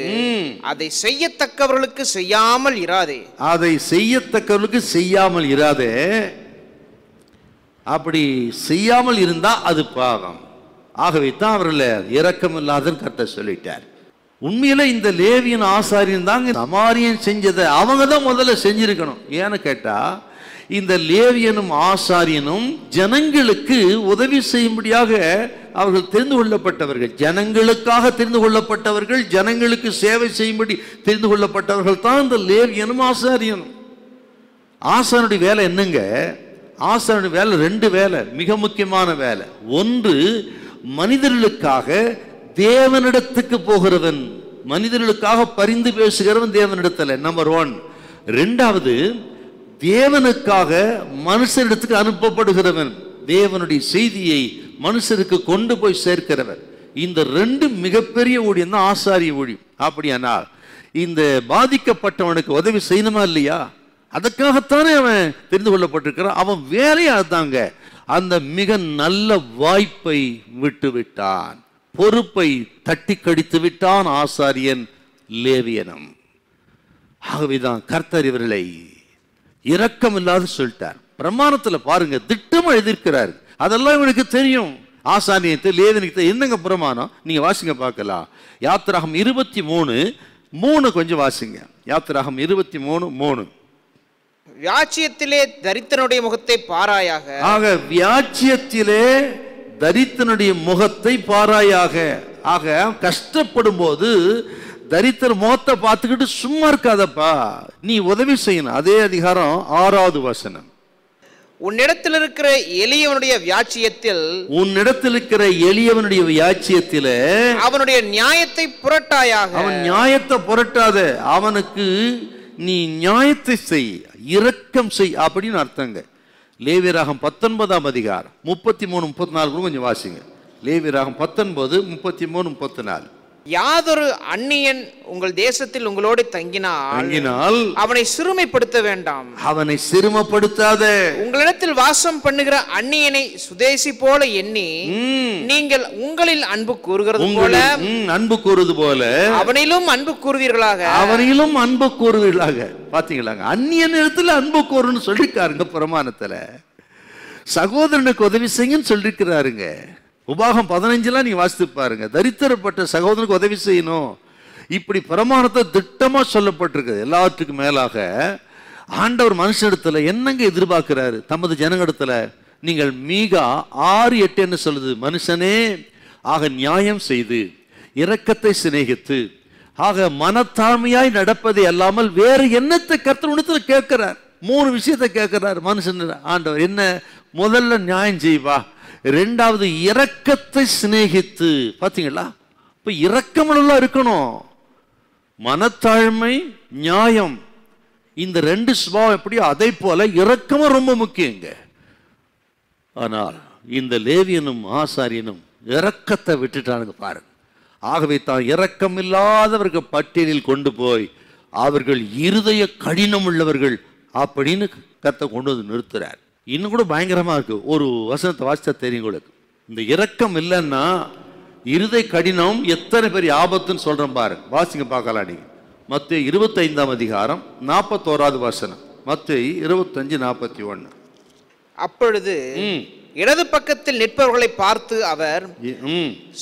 அதை செய்யத்தக்கவர்களுக்கு செய்யாமல் இராதே அதை செய்யத்தக்கவர்களுக்கு செய்யாமல் இராதே அப்படி செய்யாமல் இருந்தா அது பாவம் ஆகவே தான் அவர்கள் இரக்கம் இல்லாதன்னு கத்த சொல்லிட்டார் உண்மையில இந்த லேவியன் ஆசாரியன் தாங்க சமாரியன் செஞ்சதை அவங்க தான் முதல்ல செஞ்சிருக்கணும் ஏன்னு கேட்டால் இந்த லேவியனும் ஆசாரியனும் ஜனங்களுக்கு உதவி செய்யும்படியாக அவர்கள் தெரிந்து கொள்ளப்பட்டவர்கள் ஜனங்களுக்காக தெரிந்து கொள்ளப்பட்டவர்கள் ஜனங்களுக்கு சேவை செய்யும்படி தெரிந்து கொள்ளப்பட்டவர்கள் தான் இந்த லேவியனும் ஆசாரியனும் ஆசாரனுடைய வேலை என்னங்க ஆசாரனுடைய வேலை ரெண்டு வேலை மிக முக்கியமான வேலை ஒன்று மனிதர்களுக்காக தேவனிடத்துக்கு போகிறவன் மனிதர்களுக்காக பரிந்து பேசுகிறவன் தேவனிடத்தில் நம்பர் ஒன் ரெண்டாவது தேவனுக்காக மனுஷரிடத்துக்கு அனுப்பப்படுகிறவன் தேவனுடைய செய்தியை மனுஷருக்கு கொண்டு போய் சேர்க்கிறவன் இந்த ரெண்டு மிகப்பெரிய ஊழியம் தான் ஆசாரிய ஊழியம் அப்படியானால் இந்த பாதிக்கப்பட்டவனுக்கு உதவி செய்யணுமா இல்லையா அதுக்காகத்தானே அவன் தெரிந்து கொள்ளப்பட்டிருக்கிறான் அவன் வேலையாக தாங்க அந்த மிக நல்ல வாய்ப்பை விட்டு விட்டான் பொறுப்பை தட்டி கடித்து விட்டான் ஆசாரியன் லேவியனம் ஆகவேதான் கர்த்தர் இவர்களை இரக்கம் இல்லாத சொல்லிட்டார் பிரமாணத்தில் பாருங்க திட்டமாக எழுதியிருக்கிறாரு அதெல்லாம் இவனுக்கு தெரியும் ஆசானியத்தை லேதனியத்தை என்னங்க பிரமாணம் நீங்கள் வாசிங்க பார்க்கலாம் யாத்திராகம் இருபத்தி மூணு மூணு கொஞ்சம் வாசிங்க யாத்திராகம் இருபத்தி மூணு மூணு வியாச்சியத்திலே தரித்தனுடைய முகத்தை பாராயாக ஆக வியாச்சியத்திலே தரித்திரனுடைய முகத்தை பாராயாக ஆக கஷ்டப்படும் போது தரித்திர முகத்தை பார்த்துக்கிட்டு சும்மா இருக்காதப்பா நீ உதவி செய்யணும் அதே அதிகாரம் ஆறாவது வசனம் உன்னிடத்தில் இருக்கிற எளியவனுடைய வியாட்சியத்தில் உன்னிடத்தில் இருக்கிற எளியவனுடைய வியாட்சியத்தில் அவனுடைய நியாயத்தை புரட்டாயாக அவன் நியாயத்தை புரட்டாத அவனுக்கு நீ நியாயத்தை செய் இரக்கம் செய் அப்படின்னு அர்த்தங்க லேவியராகம் பத்தொன்பதாம் அதிகாரம் முப்பத்தி மூணு முப்பத்தி நாலு கூட கொஞ்சம் வாசிங்க லேவியராகம் பத்தொன்பது முப்பத்தி மூணு முப்பத்தி நாலு யாதொரு அந்நியன் உங்கள் தேசத்தில் உங்களோடு தங்கினால் அவனை சிறுமைப்படுத்த வேண்டாம் அவனை சிறுமப்படுத்தாத உங்களிடத்தில் வாசம் பண்ணுகிற அந்நியனை சுதேசி போல எண்ணி நீங்கள் உங்களில் அன்பு கூறுகிறது போல அன்பு கூறுவது போல அவனிலும் அன்பு கூறுவீர்களாக அவனிலும் அன்பு கூறுவீர்களாக பாத்தீங்களா அந்நியன் இடத்துல அன்பு கூறுன்னு சொல்லிருக்காருங்க பிரமாணத்துல சகோதரனுக்கு உதவி செய்யுன்னு சொல்லிருக்கிறாருங்க உபாகம் பதினஞ்செலாம் நீங்கள் வாசித்து பாருங்க தரித்திரப்பட்ட சகோதரனுக்கு உதவி செய்யணும் இப்படி பிரமாணத்தை திட்டமாக சொல்லப்பட்டிருக்குது எல்லாத்துக்கும் மேலாக ஆண்டவர் மனுஷனிடத்தில் என்னங்க எதிர்பார்க்கிறாரு தமது இடத்துல நீங்கள் மீகா ஆறு எட்டு என்ன சொல்லுது மனுஷனே ஆக நியாயம் செய்து இரக்கத்தை சிநேகித்து ஆக மனத்தாழ்மையாய் நடப்பது அல்லாமல் வேறு என்னத்தை கருத்து உணத்தில் கேட்கிறார் மூணு விஷயத்தை கேட்கிறார் மனுஷன் ஆண்டவர் என்ன முதல்ல நியாயம் செய்வா ரெண்டாவது இரக்கத்தை சிநேகித்து பார்த்தீங்களா இப்போ இரக்கமெல்லாம் இருக்கணும் மனத்தாழ்மை நியாயம் இந்த ரெண்டு சுபாவம் எப்படியோ அதே போல இரக்கமும் ரொம்ப முக்கியங்க ஆனால் இந்த லேவியனும் ஆசாரியனும் இறக்கத்தை விட்டுட்டானுங்க பாருங்க ஆகவே தான் இரக்கம் இல்லாதவர்கள் பட்டியலில் கொண்டு போய் அவர்கள் இருதய கடினம் உள்ளவர்கள் அப்படின்னு கத்தை கொண்டு வந்து நிறுத்துறார் இன்னும் கூட பயங்கரமாக இருக்குது ஒரு வசனத்தை வாசித்தா தெரியும் உங்களுக்கு இந்த இரக்கம் இல்லைன்னா இருதை கடினம் எத்தனை பேர் ஆபத்துன்னு சொல்கிறேன் பாரு வாசிங்க பார்க்கலாம் நீங்கள் மற்ற இருபத்தைந்தாம் அதிகாரம் நாற்பத்தோராது வசனம் மற்ற இருபத்தஞ்சு நாற்பத்தி ஒன்று அப்பொழுது இடது பக்கத்தில் நிற்பவர்களை பார்த்து அவர்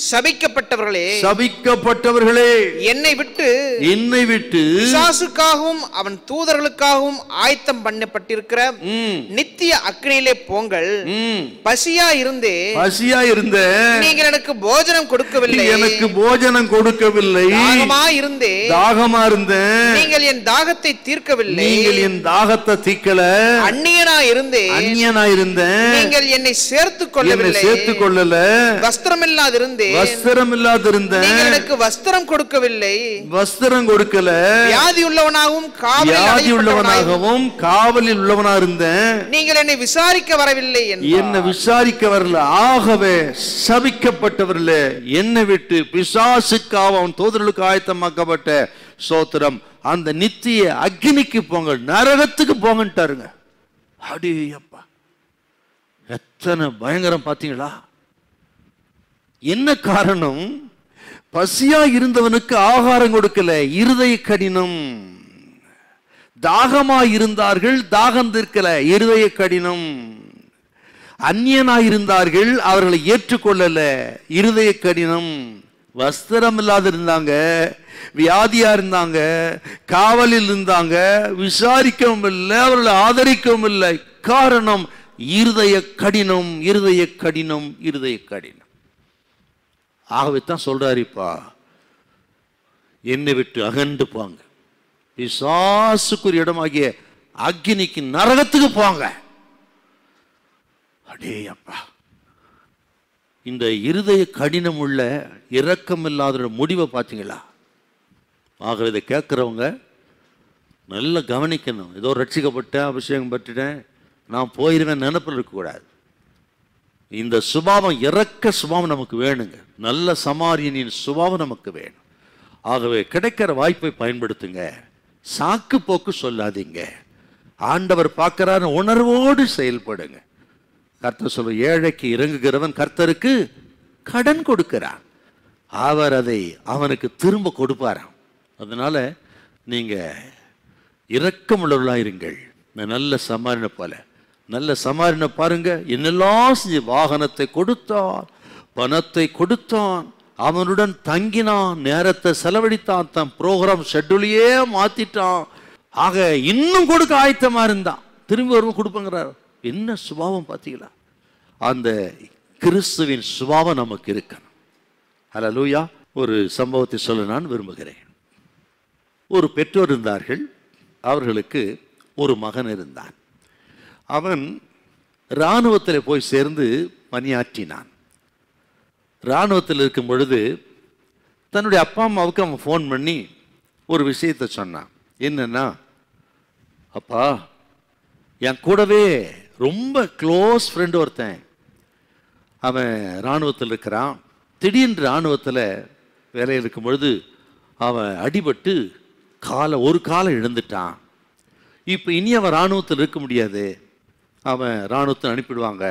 சபிக்கப்பட்டவர்களே சபிக்கப்பட்டவர்களே என்னை விட்டு என்னை விட்டு விசாசுக்காகவும் அவன் தூதர்களுக்காகவும் ஆயத்தம் பண்ணப்பட்டிருக்கிற நித்திய அக்னியிலே போங்கள் பசியா இருந்தே பசியா இருந்த நீங்கள் எனக்கு போஜனம் கொடுக்கவில்லை எனக்கு போஜனம் கொடுக்கவில்லை தாகமா இருந்தே தாகமா இருந்தேன் நீங்கள் என் தாகத்தை தீர்க்கவில்லை நீங்கள் என் தாகத்தை தீர்க்கல அந்நியனா இருந்தே அந்நியனா இருந்தேன் நீங்கள் என்னை சேர்த்து கொள்ளவில்லை சேர்த்து கொள்ளல வஸ்திரம் இல்லாதிருந்தேன் வஸ்திரம் இல்லாதிருந்தேன் எனக்கு வஸ்திரம் கொடுக்கவில்லை வஸ்திரம் கொடுக்கல வியாதி உள்ளவனாகவும் வியாதி உள்ளவனாகவும் காவலில் உள்ளவனா இருந்தேன் நீங்கள் என்னை விசாரிக்க வரவில்லை என்ன விசாரிக்க வரல ஆகவே சபிக்கப்பட்டவர்களே என்னை விட்டு பிசாசுக்காக அவன் தோதர்களுக்கு ஆயத்தமாக்கப்பட்ட சோத்திரம் அந்த நித்திய அக்னிக்கு போங்க நரகத்துக்கு போங்கன்ட்டாருங்க அடியப்பா எத்தனை பயங்கரம் பார்த்தீங்களா என்ன காரணம் பசியா இருந்தவனுக்கு ஆகாரம் கொடுக்கல இருதய கடினம் தாகமா இருந்தார்கள் தாகம் தீர்க்கல இருதய கடினம் அந்நியனா இருந்தார்கள் அவர்களை ஏற்றுக்கொள்ளல இருதய கடினம் வஸ்திரம் இல்லாத இருந்தாங்க வியாதியா இருந்தாங்க காவலில் இருந்தாங்க விசாரிக்கவும் இல்லை அவர்களை ஆதரிக்கவும் இல்லை காரணம் இருதய கடினம் இருதய கடினம் இருதய கடினம் ஆகவே தான் சொல்றாருப்பா என்னை விட்டு அகண்டு போங்க விசாசுக்குரிய இடமாகிய அக்னிக்கு நரகத்துக்கு போங்க அடே அப்பா இந்த இருதய கடினம் உள்ள இரக்கம் இல்லாத முடிவை பார்த்தீங்களா ஆகவே இதை கேட்குறவங்க நல்லா கவனிக்கணும் ஏதோ ரட்சிக்கப்பட்டேன் அபிஷேகம் பெற்றுட்டேன் நான் போயிடுவேன் நினப்பில் இருக்கக்கூடாது இந்த சுபாவம் இறக்க சுபாவம் நமக்கு வேணுங்க நல்ல சமாரியனின் சுபாவம் நமக்கு வேணும் ஆகவே கிடைக்கிற வாய்ப்பை பயன்படுத்துங்க சாக்கு போக்கு சொல்லாதீங்க ஆண்டவர் பார்க்குறாரு உணர்வோடு செயல்படுங்க கர்த்தர் சொல்ல ஏழைக்கு இறங்குகிறவன் கர்த்தருக்கு கடன் கொடுக்கிறான் அவர் அதை அவனுக்கு திரும்ப கொடுப்பாராம் அதனால் நீங்கள் இரக்கமுள்ளவர்களாக இருங்கள் நல்ல சமாரின போல நல்ல சமாரினை பாருங்க என்னெல்லாம் செஞ்சு வாகனத்தை கொடுத்தான் பணத்தை கொடுத்தான் அவனுடன் தங்கினான் நேரத்தை செலவழித்தான் தன் ப்ரோக்ராம் ஷெட்யூலையே மாற்றிட்டான் ஆக இன்னும் கொடுக்க ஆயத்தமா இருந்தான் திரும்பி வருவோம் கொடுப்பங்கிறார் என்ன சுபாவம் பார்த்தீங்களா அந்த கிறிஸ்துவின் சுபாவம் நமக்கு இருக்கணும் ஹலோ லூயா ஒரு சம்பவத்தை சொல்ல நான் விரும்புகிறேன் ஒரு பெற்றோர் இருந்தார்கள் அவர்களுக்கு ஒரு மகன் இருந்தான் அவன் இராணுவத்தில் போய் சேர்ந்து பணியாற்றினான் இராணுவத்தில் இருக்கும் பொழுது தன்னுடைய அப்பா அம்மாவுக்கு அவன் ஃபோன் பண்ணி ஒரு விஷயத்தை சொன்னான் என்னென்னா அப்பா என் கூடவே ரொம்ப க்ளோஸ் ஃப்ரெண்டு ஒருத்தன் அவன் இராணுவத்தில் இருக்கிறான் திடீர்னு இராணுவத்தில் வேலையில் இருக்கும் பொழுது அவன் அடிபட்டு காலை ஒரு காலை எழுந்துட்டான் இப்போ இனி அவன் இராணுவத்தில் இருக்க முடியாது அவன் இராணுவத்தை அனுப்பிடுவாங்க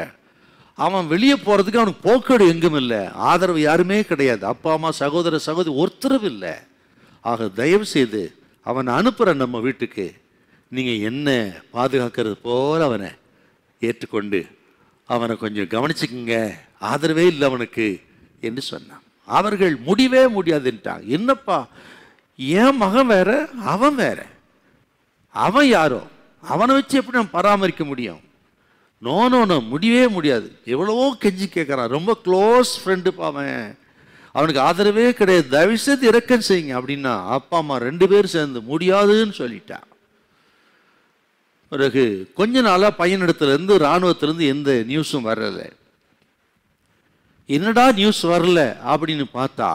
அவன் வெளியே போகிறதுக்கு அவனுக்கு போக்கடு எங்கும் இல்லை ஆதரவு யாருமே கிடையாது அப்பா அம்மா சகோதர சகோதரி ஒருத்தரவு இல்லை ஆக தயவு செய்து அவனை அனுப்புகிற நம்ம வீட்டுக்கு நீங்கள் என்ன பாதுகாக்கிறது போல் அவனை ஏற்றுக்கொண்டு அவனை கொஞ்சம் கவனிச்சுக்குங்க ஆதரவே இல்லை அவனுக்கு என்று சொன்னான் அவர்கள் முடிவே முடியாதுன்ட்டாங்க என்னப்பா என் மகன் வேற அவன் வேற அவன் யாரோ அவனை வச்சு எப்படி நம்ம பராமரிக்க முடியும் நோ நோ நோ முடியவே முடியாது எவ்வளவோ கெஞ்சி கேட்குறான் ரொம்ப க்ளோஸ் ஃப்ரெண்டு பாவன் அவனுக்கு ஆதரவே கிடையாது தயவுசெய்து இறக்கம் செய்யுங்க அப்படின்னா அப்பா அம்மா ரெண்டு பேரும் சேர்ந்து முடியாதுன்னு சொல்லிட்டான் பிறகு கொஞ்ச நாளாக பையனிடத்துலேருந்து இராணுவத்திலேருந்து எந்த நியூஸும் வரலை என்னடா நியூஸ் வரல அப்படின்னு பார்த்தா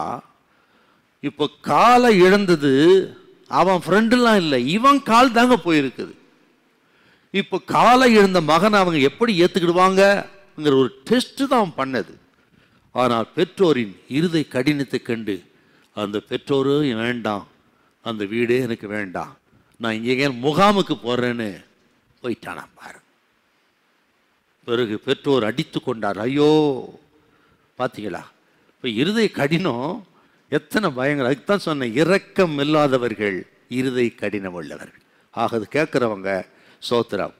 இப்போ காலை இழந்தது அவன் ஃப்ரெண்டுலாம் இல்லை இவன் கால் தாங்க போயிருக்குது இப்போ காலை எழுந்த மகன் அவங்க எப்படி ஏற்றுக்கிடுவாங்கங்கிற ஒரு டெஸ்ட்டு தான் பண்ணது ஆனால் பெற்றோரின் இருதை கடினத்தை கண்டு அந்த பெற்றோரு வேண்டாம் அந்த வீடே எனக்கு வேண்டாம் நான் இங்கே முகாமுக்கு போகிறேன்னு போயிட்டானா பாரு பிறகு பெற்றோர் அடித்து கொண்டார் ஐயோ பார்த்தீங்களா இப்போ இருதை கடினம் எத்தனை பயங்கரம் அதுக்கு தான் சொன்னேன் இரக்கம் இல்லாதவர்கள் இருதை கடினம் உள்ளவர்கள் ஆக அது கேட்குறவங்க சோத்திரம்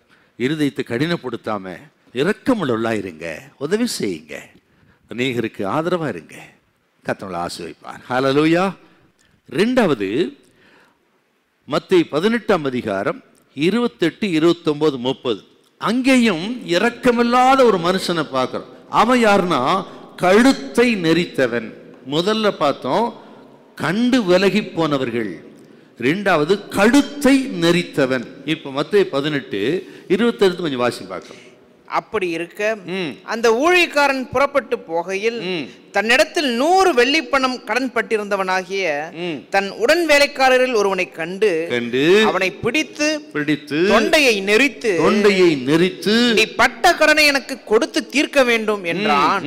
இருதயத்தை கடினப்படுத்தாமல் இரக்கமுள்ளவளாக இருங்க உதவி செய்யுங்க அநேகருக்கு ஆதரவாக இருங்க கத்தவங்களை ஆசை வைப்பார் ஹலலூயா ரெண்டாவது மற்ற பதினெட்டாம் அதிகாரம் இருபத்தெட்டு இருபத்தொம்போது முப்பது அங்கேயும் இரக்கமில்லாத ஒரு மனுஷனை பார்க்குறோம் அவன் யாருன்னா கழுத்தை நெறித்தவன் முதல்ல பார்த்தோம் கண்டு விலகி போனவர்கள் ரெண்டாவது கழுத்தை நெறித்தவன் இப்போ மத்திய பதினெட்டு இருபத்தெடுத்து கொஞ்சம் வாசி பார்க்கலாம் அப்படி இருக்க அந்த ஊழிக்காரன் புறப்பட்டு போகையில் தன்னிடத்தில் நூறு வெள்ளிப்பணம் கடன் பட்டிருந்தவனாகிய தன் உடன் வேலைக்காரரில் ஒருவனை கண்டு கண்டு அவனை பிடித்து பிடித்து தொண்டையை நெறித்து தொண்டையை நெறித்து நீ பட்ட கடனை எனக்கு கொடுத்து தீர்க்க வேண்டும் என்றான்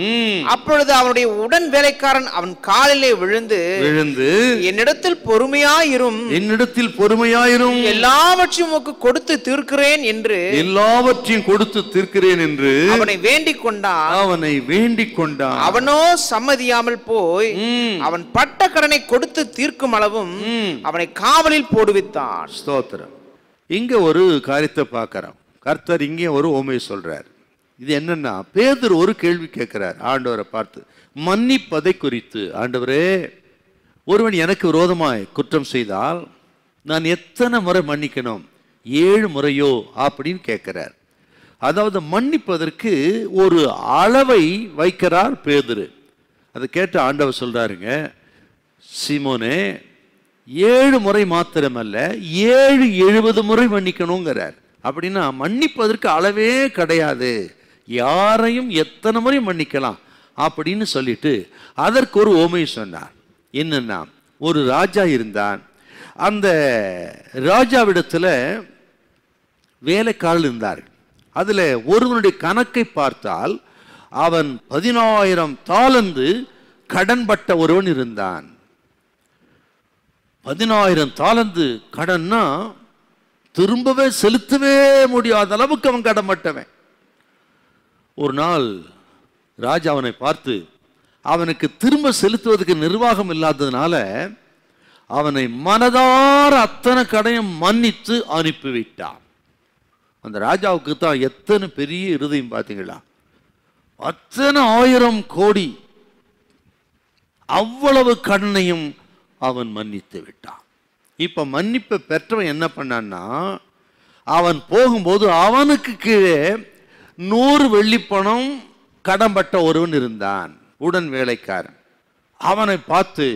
அப்பொழுது அவனுடைய உடன் வேலைக்காரன் அவன் காலிலே விழுந்து விழுந்து என்னிடத்தில் பொறுமையாயிரும் என்னிடத்தில் பொறுமையாயிரும் எல்லாவற்றையும் உனக்கு கொடுத்து தீர்க்கிறேன் என்று எல்லாவற்றையும் கொடுத்து தீர்க்கிறேன் விடுகிறேன் என்று அவனை வேண்டிக் கொண்டான் அவனை வேண்டிக் கொண்டான் அவனோ சம்மதியாமல் போய் அவன் பட்ட கடனை கொடுத்து தீர்க்கும் அளவும் அவனை காவலில் போடுவித்தான் ஸ்தோத்திரம் இங்க ஒரு காரியத்தை பார்க்கறோம் கர்த்தர் இங்கே ஒரு ஓமையை சொல்றார் இது என்னன்னா பேதர் ஒரு கேள்வி கேட்கிறார் ஆண்டவரை பார்த்து மன்னிப்பதை குறித்து ஆண்டவரே ஒருவன் எனக்கு விரோதமாய் குற்றம் செய்தால் நான் எத்தனை முறை மன்னிக்கணும் ஏழு முறையோ அப்படின்னு கேட்கிறார் அதாவது மன்னிப்பதற்கு ஒரு அளவை வைக்கிறார் பேதுரு அதை கேட்டு ஆண்டவர் சொல்கிறாருங்க சிமோனே ஏழு முறை மாத்திரமல்ல ஏழு எழுபது முறை மன்னிக்கணுங்கிறார் அப்படின்னா மன்னிப்பதற்கு அளவே கிடையாது யாரையும் எத்தனை முறை மன்னிக்கலாம் அப்படின்னு சொல்லிட்டு அதற்கு ஒரு ஓமை சொன்னார் என்னன்னா ஒரு ராஜா இருந்தான் அந்த ராஜாவிடத்தில் வேலைக்காரல் இருந்தார்கள் அதில் ஒருவனுடைய கணக்கை பார்த்தால் அவன் பதினாயிரம் தாளந்து கடன்பட்ட ஒருவன் இருந்தான் பதினாயிரம் தாளந்து கடன்னா திரும்பவே செலுத்தவே முடியாத அளவுக்கு அவன் கடன்பட்டவன் ஒரு நாள் ராஜா அவனை பார்த்து அவனுக்கு திரும்ப செலுத்துவதற்கு நிர்வாகம் இல்லாததுனால அவனை மனதார அத்தனை கடையும் மன்னித்து அனுப்பிவிட்டான் அந்த ராஜாவுக்கு தான் எத்தனை பெரிய இருதயம் பார்த்தீங்களா அத்தனை ஆயிரம் கோடி அவ்வளவு கடனையும் அவன் மன்னித்து விட்டான் இப்போ மன்னிப்பை பெற்றவன் என்ன பண்ணான்னா அவன் போகும்போது அவனுக்கு கீழே நூறு வெள்ளிப்பணம் கடம்பட்ட ஒருவன் இருந்தான் உடன் வேலைக்காரன் அவனை பார்த்து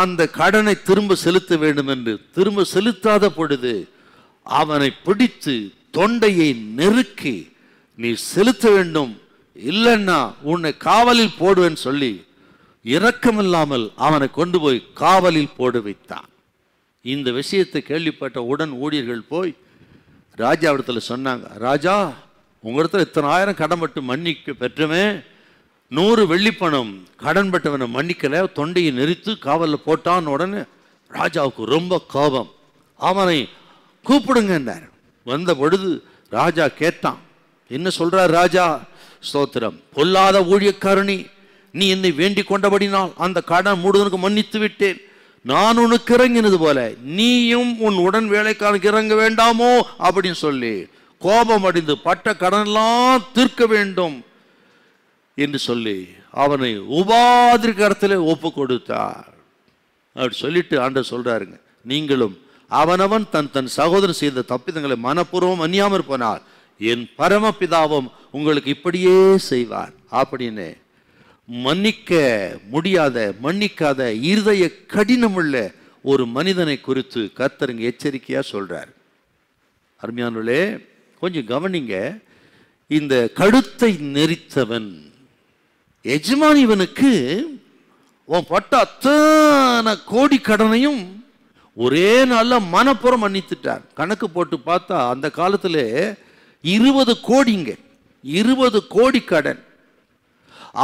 அந்த கடனை திரும்ப செலுத்த வேண்டும் என்று திரும்ப செலுத்தாத பொழுது அவனை பிடித்து தொண்டையை நெருக்கி நீ செலுத்த வேண்டும் இல்லைன்னா உன்னை காவலில் போடுவேன்னு சொல்லி இரக்கமில்லாமல் அவனை கொண்டு போய் காவலில் போடு வைத்தான் இந்த விஷயத்தை கேள்விப்பட்ட உடன் ஊழியர்கள் போய் ராஜா இடத்துல சொன்னாங்க ராஜா உங்களிடத்தில் இத்தனை ஆயிரம் கடன்பட்டு மன்னிக்க பெற்றமே நூறு வெள்ளிப்பணம் கடன்பட்டவனை மன்னிக்கலை தொண்டையை நெறித்து காவலில் போட்டான் உடனே ராஜாவுக்கு ரொம்ப கோபம் அவனை என்றார் வந்த பொழுது ராஜா கேட்டான் என்ன சொல்றார் ராஜா ஸ்தோத்திரம் பொல்லாத ஊழியக்காரணி நீ என்னை வேண்டிக் கொண்டபடினால் அந்த கடன் மூடுதனுக்கு மன்னித்து விட்டேன் நான் உனக்கு இறங்கினது போல நீயும் உன் உடன் வேலைக்காரனுக்கு இறங்க வேண்டாமோ அப்படின்னு சொல்லி கோபம் அடைந்து பட்ட எல்லாம் தீர்க்க வேண்டும் என்று சொல்லி அவனை உபாதிரிகரத்தில் ஒப்பு கொடுத்தார் அப்படி சொல்லிட்டு ஆண்டர் சொல்கிறாருங்க நீங்களும் அவனவன் தன் தன் சகோதரன் செய்த தப்பிதங்களை மனப்பூர்வம் அணியாமற் போனார் என் பரமபிதாவும் உங்களுக்கு இப்படியே செய்வார் அப்படின்னு மன்னிக்க முடியாத மன்னிக்காத இருதய கடினமுள்ள ஒரு மனிதனை குறித்து கர்த்தருங்க எச்சரிக்கையாக சொல்கிறார் அருமையானவர்களே கொஞ்சம் கவனிங்க இந்த கழுத்தை நெறித்தவன் எஜமானிவனுக்கு உன் பட்ட அத்தனை கோடி கடனையும் ஒரே நாளில் மனப்புறம் மன்னித்துட்டார் கணக்கு போட்டு பார்த்தா அந்த காலத்தில் இருபது கோடிங்க இருபது கோடி கடன்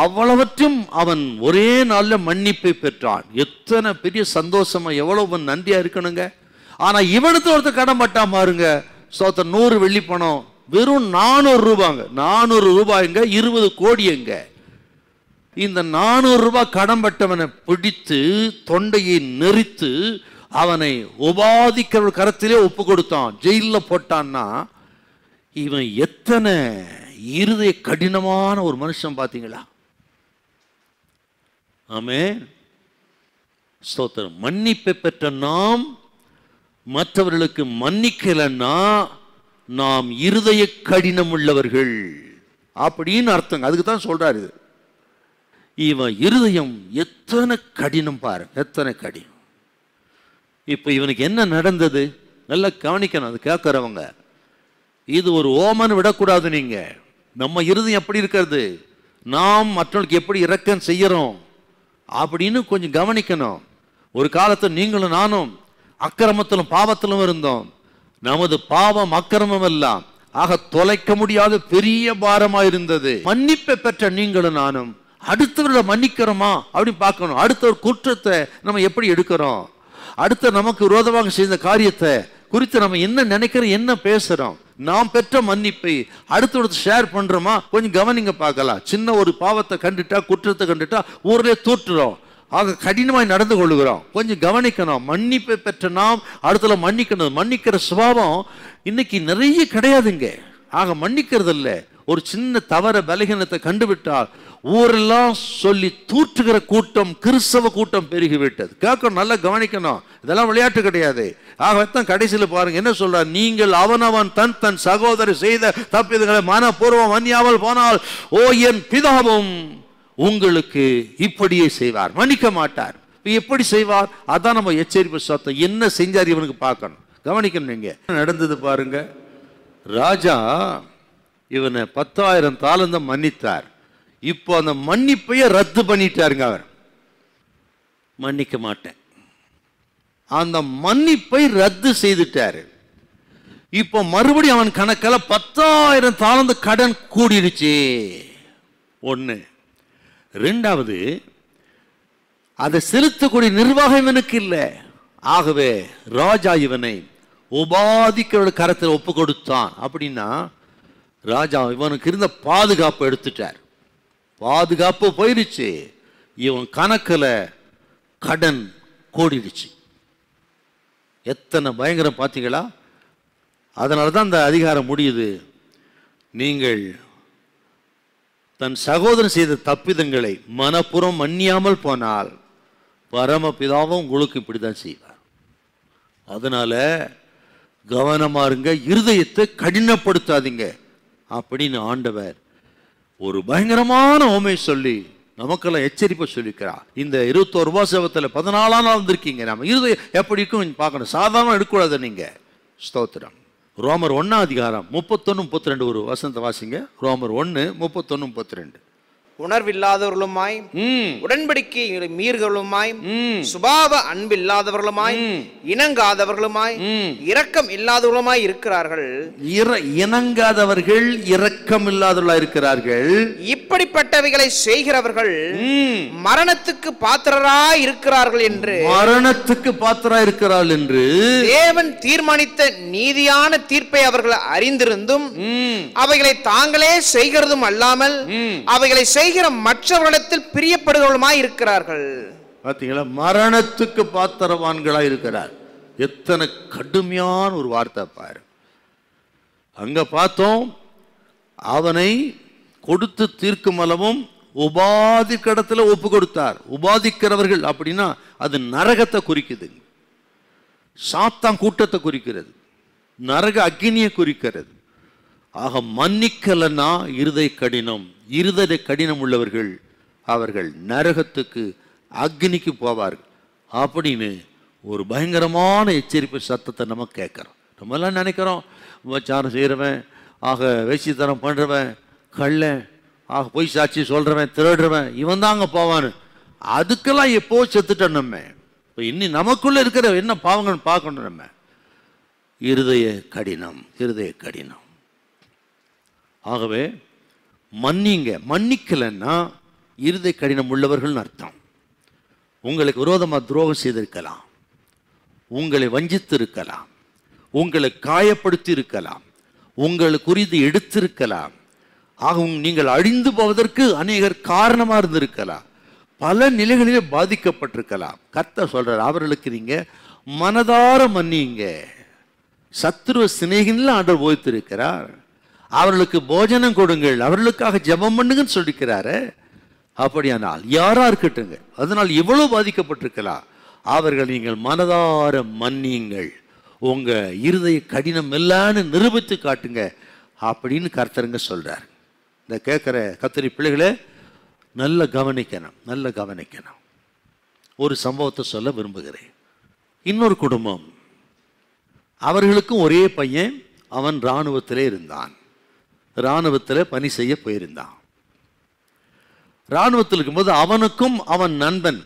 அவ்வளவற்றும் அவன் ஒரே நாளில் மன்னிப்பை பெற்றான் எத்தனை பெரிய சந்தோஷமா எவ்வளவு நன்றியா இருக்கணுங்க ஆனால் இவனுக்கு ஒருத்தர் கடன் பட்டா மாறுங்க சோத்த நூறு வெள்ளி பணம் வெறும் நானூறு ரூபாங்க நானூறு ரூபாய்ங்க இருபது கோடி எங்க இந்த நானூறு ரூபாய் கடன் பட்டவனை பிடித்து தொண்டையை நெறித்து அவனை உபாதிக்கிற கரத்திலே ஒப்பு கொடுத்தான் ஜெயிலில் போட்டான்னா இவன் எத்தனை இருதய கடினமான ஒரு மனுஷன் பார்த்தீங்களா ஆமே ஸ்தோத்திரம் மன்னிப்பை பெற்ற நாம் மற்றவர்களுக்கு மன்னிக்கலைன்னா நாம் இருதய கடினம் உள்ளவர்கள் அப்படின்னு அர்த்தங்க அதுக்கு தான் சொல்கிறார் இது இவன் இருதயம் எத்தனை கடினம் பாருங்க எத்தனை கடினம் இப்போ இவனுக்கு என்ன நடந்தது நல்லா கவனிக்கணும் அது கேட்குறவங்க இது ஒரு ஓமன் விடக்கூடாது நீங்கள் நம்ம இருதயம் எப்படி இருக்கிறது நாம் மற்றவனுக்கு எப்படி இறக்கம் செய்கிறோம் அப்படின்னு கொஞ்சம் கவனிக்கணும் ஒரு காலத்தில் நீங்களும் நானும் அக்கிரமத்திலும் பாவத்திலும் இருந்தோம் நமது பாவம் அக்கிரமம் எல்லாம் ஆக தொலைக்க முடியாத பெரிய பாரமாக இருந்தது மன்னிப்பை பெற்ற நீங்களும் நானும் அடுத்தவர்களை மன்னிக்கிறோமா அப்படின்னு பார்க்கணும் அடுத்த ஒரு குற்றத்தை நம்ம எப்படி எடுக்கிறோம் அடுத்த நமக்கு விரோதமாக செய்த காரியத்தை குறித்து நம்ம என்ன நினைக்கிறோம் என்ன பேசுகிறோம் நாம் பெற்ற மன்னிப்பை அடுத்தடுத்து ஷேர் பண்ணுறோமா கொஞ்சம் கவனிங்க பார்க்கலாம் சின்ன ஒரு பாவத்தை கண்டுட்டா குற்றத்தை கண்டுட்டா ஊரிலே தூட்டுறோம் ஆக கடினமாய் நடந்து கொள்கிறோம் கொஞ்சம் கவனிக்கணும் மன்னிப்பை பெற்ற நாம் அடுத்த மன்னிக்கணும் மன்னிக்கிற சுபாவம் இன்னைக்கு நிறைய கிடையாதுங்க ஆக மன்னிக்கிறது இல்லை ஒரு சின்ன தவற பலகீனத்தை கண்டுவிட்டால் ஊரெல்லாம் சொல்லி தூற்றுகிற கூட்டம் கிறிஸ்தவ கூட்டம் பெருகிவிட்டது கேட்கணும் நல்லா கவனிக்கணும் இதெல்லாம் விளையாட்டு கிடையாது ஆகத்தான் கடைசியில் பாருங்க என்ன சொல்றார் நீங்கள் அவனவன் தன் தன் சகோதரர் செய்த தப்பிதங்களை மனப்பூர்வம் மன்னியாமல் போனால் ஓ என் பிதாவும் உங்களுக்கு இப்படியே செய்வார் மன்னிக்க மாட்டார் எப்படி செய்வார் அதான் நம்ம எச்சரிப்பு சத்தம் என்ன செஞ்சார் இவனுக்கு பார்க்கணும் கவனிக்கணும் நீங்க நடந்தது பாருங்க ராஜா இவனை பத்தாயிரம் தாளந்தம் மன்னித்தார் இப்போ அந்த மன்னிப்பையே ரத்து பண்ணிட்டாருங்க அவர் மன்னிக்க மாட்டேன் அந்த மன்னிப்பை ரத்து செய்துட்டாரு இப்போ மறுபடியும் அவன் கணக்கில் பத்தாயிரம் தாழ்ந்த கடன் கூடிருச்சு ஒன்று ரெண்டாவது அதை செலுத்தக்கூடிய நிர்வாகம் இவனுக்கு இல்லை ஆகவே ராஜா இவனை உபாதிக்கிறோட கரத்தில் ஒப்பு கொடுத்தான் அப்படின்னா ராஜா இவனுக்கு இருந்த பாதுகாப்பு எடுத்துட்டார் பாதுகாப்பு போயிடுச்சு இவன் கணக்கில் கடன் கோடிடுச்சு எத்தனை பயங்கரம் பார்த்தீங்களா அதனால தான் அந்த அதிகாரம் முடியுது நீங்கள் தன் சகோதரன் செய்த தப்பிதங்களை மனப்புறம் மன்னியாமல் போனால் பரமபிதாவும் உங்களுக்கு இப்படி தான் செய்வார் அதனால் கவனமாக இருங்க இருதயத்தை கடினப்படுத்தாதீங்க அப்படின்னு ஆண்டவர் ஒரு பயங்கரமான ஓமை சொல்லி நமக்கெல்லாம் எச்சரிப்பை சொல்லிக்கிறா இந்த இருபத்தோரு ரூபா சேவத்தில் பதினாலா நாள் இருந்திருக்கீங்க நம்ம இருதயம் எப்படி இருக்கும் பார்க்கணும் சாதாரணம் எடுக்கக்கூடாது நீங்கள் ஸ்தோத்திரம் ரோமர் ஒன்றாம் அதிகாரம் முப்பத்தொன்று முப்பத்தி ரெண்டு ஒரு வசந்த வாசிங்க ரோமர் ஒன்று முப்பத்தொன்று முப்பத்தி ரெண்டு உணர்வில்லாதவர்களுமாய் உடன்படிக்கை மீறுகளுமாய் சுபாவ அன்பில்லாதவர்களுமாய் இணங்காதவர்களுமாய் இரக்கம் இல்லாதவர்களுமாய் இருக்கிறார்கள் இணங்காதவர்கள் இரக்கம் இல்லாதவர்களாய் இருக்கிறார்கள் இப்படிப்பட்டவைகளை செய்கிறவர்கள் மரணத்துக்கு பாத்திரரா இருக்கிறார்கள் என்று மரணத்துக்கு பாத்திரா இருக்கிறார்கள் என்று தேவன் தீர்மானித்த நீதியான தீர்ப்பை அவர்கள் அறிந்திருந்தும் அவைகளை தாங்களே செய்கிறதும் அல்லாமல் அவைகளை செய்கிற மற்றவர்களிடத்தில் பிரியப்படுகிறவளுமாய் இருக்கிறார்கள் பார்த்தீங்களா மரணத்துக்கு பாத்திரவான்களாக இருக்கிறார் எத்தனை கடுமையான ஒரு வார்த்தை பாரு அங்கே பார்த்தோம் அவனை கொடுத்து தீர்க்கும் அளவும் உபாதி கடத்தில் ஒப்பு கொடுத்தார் உபாதிக்கிறவர்கள் அப்படின்னா அது நரகத்தை குறிக்குது சாத்தான் கூட்டத்தை குறிக்கிறது நரக அக்னியை குறிக்கிறது ஆக மன்னிக்கலன்னா இருதை கடினம் இருதய கடினம் உள்ளவர்கள் அவர்கள் நரகத்துக்கு அக்னிக்கு போவார்கள் அப்படின்னு ஒரு பயங்கரமான எச்சரிப்பு சத்தத்தை நம்ம கேட்குறோம் நம்மெல்லாம் நினைக்கிறோம் உபச்சாரம் செய்கிறவன் ஆக வேசித்தனம் பண்ணுறவன் கள்ளன் ஆக பொய் சாட்சி சொல்கிறவன் திருடுறவன் இவன் தாங்க போவான்னு அதுக்கெல்லாம் எப்போ செத்துட்டோம் நம்ம இப்போ இன்னி நமக்குள்ளே இருக்கிற என்ன பாவங்கள்னு பார்க்கணும் நம்ம இருதய கடினம் இருதய கடினம் ஆகவே மன்னிங்க மன்னிக்கலைன்னா இருதை கடினம் உள்ளவர்கள்னு அர்த்தம் உங்களுக்கு விரோதமாக துரோகம் செய்திருக்கலாம் உங்களை வஞ்சித்து இருக்கலாம் உங்களை காயப்படுத்தி இருக்கலாம் உங்களை குறித்து எடுத்திருக்கலாம் ஆகவும் நீங்கள் அழிந்து போவதற்கு அநேகர் காரணமாக இருந்திருக்கலாம் பல நிலைகளிலே பாதிக்கப்பட்டிருக்கலாம் கத்த சொல்கிறார் அவர்களுக்கு நீங்கள் மனதார மன்னிங்க சத்ருவ சிநேகின்லாம் ஆண்டவர் போய்த்திருக்கிறார் அவர்களுக்கு போஜனம் கொடுங்கள் அவர்களுக்காக ஜபம் பண்ணுங்கன்னு சொல்லிக்கிறாரு அப்படியானால் யாரா இருக்கட்டுங்க அதனால் இவ்வளவு பாதிக்கப்பட்டிருக்கலாம் அவர்கள் நீங்கள் மனதார மன்னியுங்கள் உங்க இருதய கடினம் இல்லைன்னு நிரூபித்து காட்டுங்க அப்படின்னு கர்த்தருங்க சொல்றார் இந்த கேட்குற கத்திரி பிள்ளைகளை நல்ல கவனிக்கணும் நல்ல கவனிக்கணும் ஒரு சம்பவத்தை சொல்ல விரும்புகிறேன் இன்னொரு குடும்பம் அவர்களுக்கும் ஒரே பையன் அவன் இராணுவத்திலே இருந்தான் இராணுவத்தில் பணி செய்ய போயிருந்தான் இராணுவத்தில் இருக்கும்போது அவனுக்கும் அவன் நண்பன்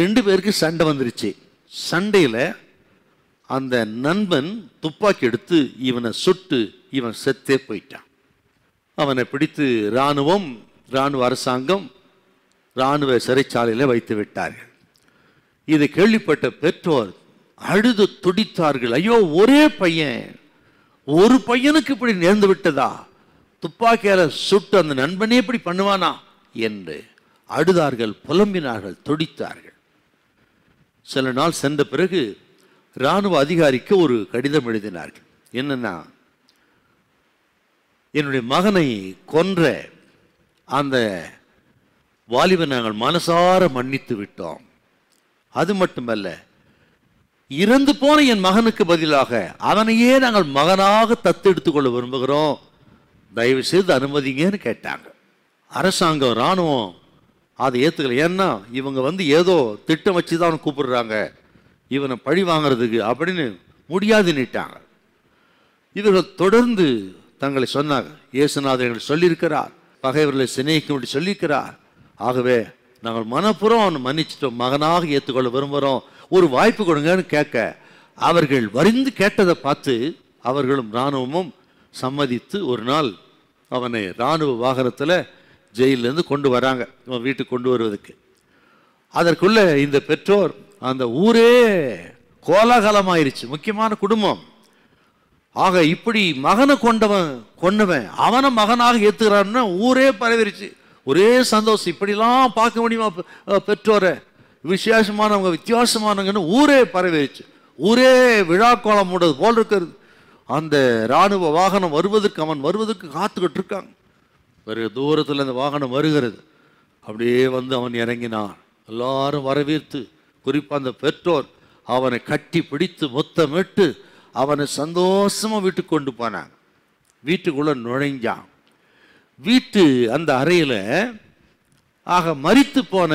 ரெண்டு பேருக்கு சண்டை வந்துருச்சு சண்டையில் அந்த நண்பன் துப்பாக்கி எடுத்து இவனை சுட்டு இவன் செத்தே போயிட்டான் அவனை பிடித்து இராணுவம் இராணுவ அரசாங்கம் இராணுவ சிறைச்சாலையில் வைத்து விட்டார்கள் இது கேள்விப்பட்ட பெற்றோர் அழுது துடித்தார்கள் ஐயோ ஒரே பையன் ஒரு பையனுக்கு இப்படி நேர்ந்து விட்டதா துப்பாக்கியால் சுட்டு அந்த நண்பனே இப்படி பண்ணுவானா என்று அழுதார்கள் புலம்பினார்கள் துடித்தார்கள் சில நாள் சென்ற பிறகு இராணுவ அதிகாரிக்கு ஒரு கடிதம் எழுதினார்கள் என்னன்னா என்னுடைய மகனை கொன்ற அந்த வாலிபை நாங்கள் மனசார மன்னித்து விட்டோம் அது மட்டுமல்ல இறந்து போன என் மகனுக்கு பதிலாக அவனையே நாங்கள் மகனாக தத்து எடுத்துக்கொள்ள விரும்புகிறோம் தயவு செய்து அனுமதிங்கன்னு கேட்டாங்க அரசாங்கம் இராணுவம் அதை ஏற்றுக்கல ஏன்னா இவங்க வந்து ஏதோ திட்டம் வச்சு தான் கூப்பிடுறாங்க இவனை பழி வாங்கிறதுக்கு அப்படின்னு முடியாது நிட்டாங்க இவர்கள் தொடர்ந்து தங்களை சொன்னாங்க இயேசுநாதர் எங்களுக்கு சொல்லியிருக்கிறார் பகைவர்களை சிநேகிக்கும் சொல்லியிருக்கிறார் ஆகவே நாங்கள் மனப்புறம் அவனை மன்னிச்சிட்டோம் மகனாக ஏற்றுக்கொள்ள விரும்புகிறோம் ஒரு வாய்ப்பு கொடுங்கன்னு கேட்க அவர்கள் வரிந்து கேட்டதை பார்த்து அவர்களும் இராணுவமும் சம்மதித்து ஒரு நாள் அவனை இராணுவ வாகனத்தில் ஜெயிலேருந்து கொண்டு வராங்க அவன் வீட்டுக்கு கொண்டு வருவதற்கு அதற்குள்ளே இந்த பெற்றோர் அந்த ஊரே கோலாகலமாயிருச்சு முக்கியமான குடும்பம் ஆக இப்படி மகனை கொண்டவன் கொண்டவன் அவனை மகனாக ஏற்றுகிறான்னு ஊரே பரவிருச்சு ஒரே சந்தோஷம் இப்படிலாம் பார்க்க முடியுமா பெற்றோரை விசேஷமானவங்க வித்தியாசமானவங்கன்னு ஊரே பரவிருச்சு ஊரே விழா கோலம் போல் இருக்கிறது அந்த இராணுவ வாகனம் வருவதற்கு அவன் வருவதற்கு காத்துக்கிட்டு இருக்கான் வெறும் தூரத்தில் அந்த வாகனம் வருகிறது அப்படியே வந்து அவன் இறங்கினான் எல்லாரும் வரவேற்று குறிப்பாக அந்த பெற்றோர் அவனை கட்டி பிடித்து மொத்தமிட்டு அவனை சந்தோஷமாக வீட்டுக்கு கொண்டு போனாங்க வீட்டுக்குள்ளே நுழைஞ்சான் வீட்டு அந்த அறையில் ஆக மறித்து போன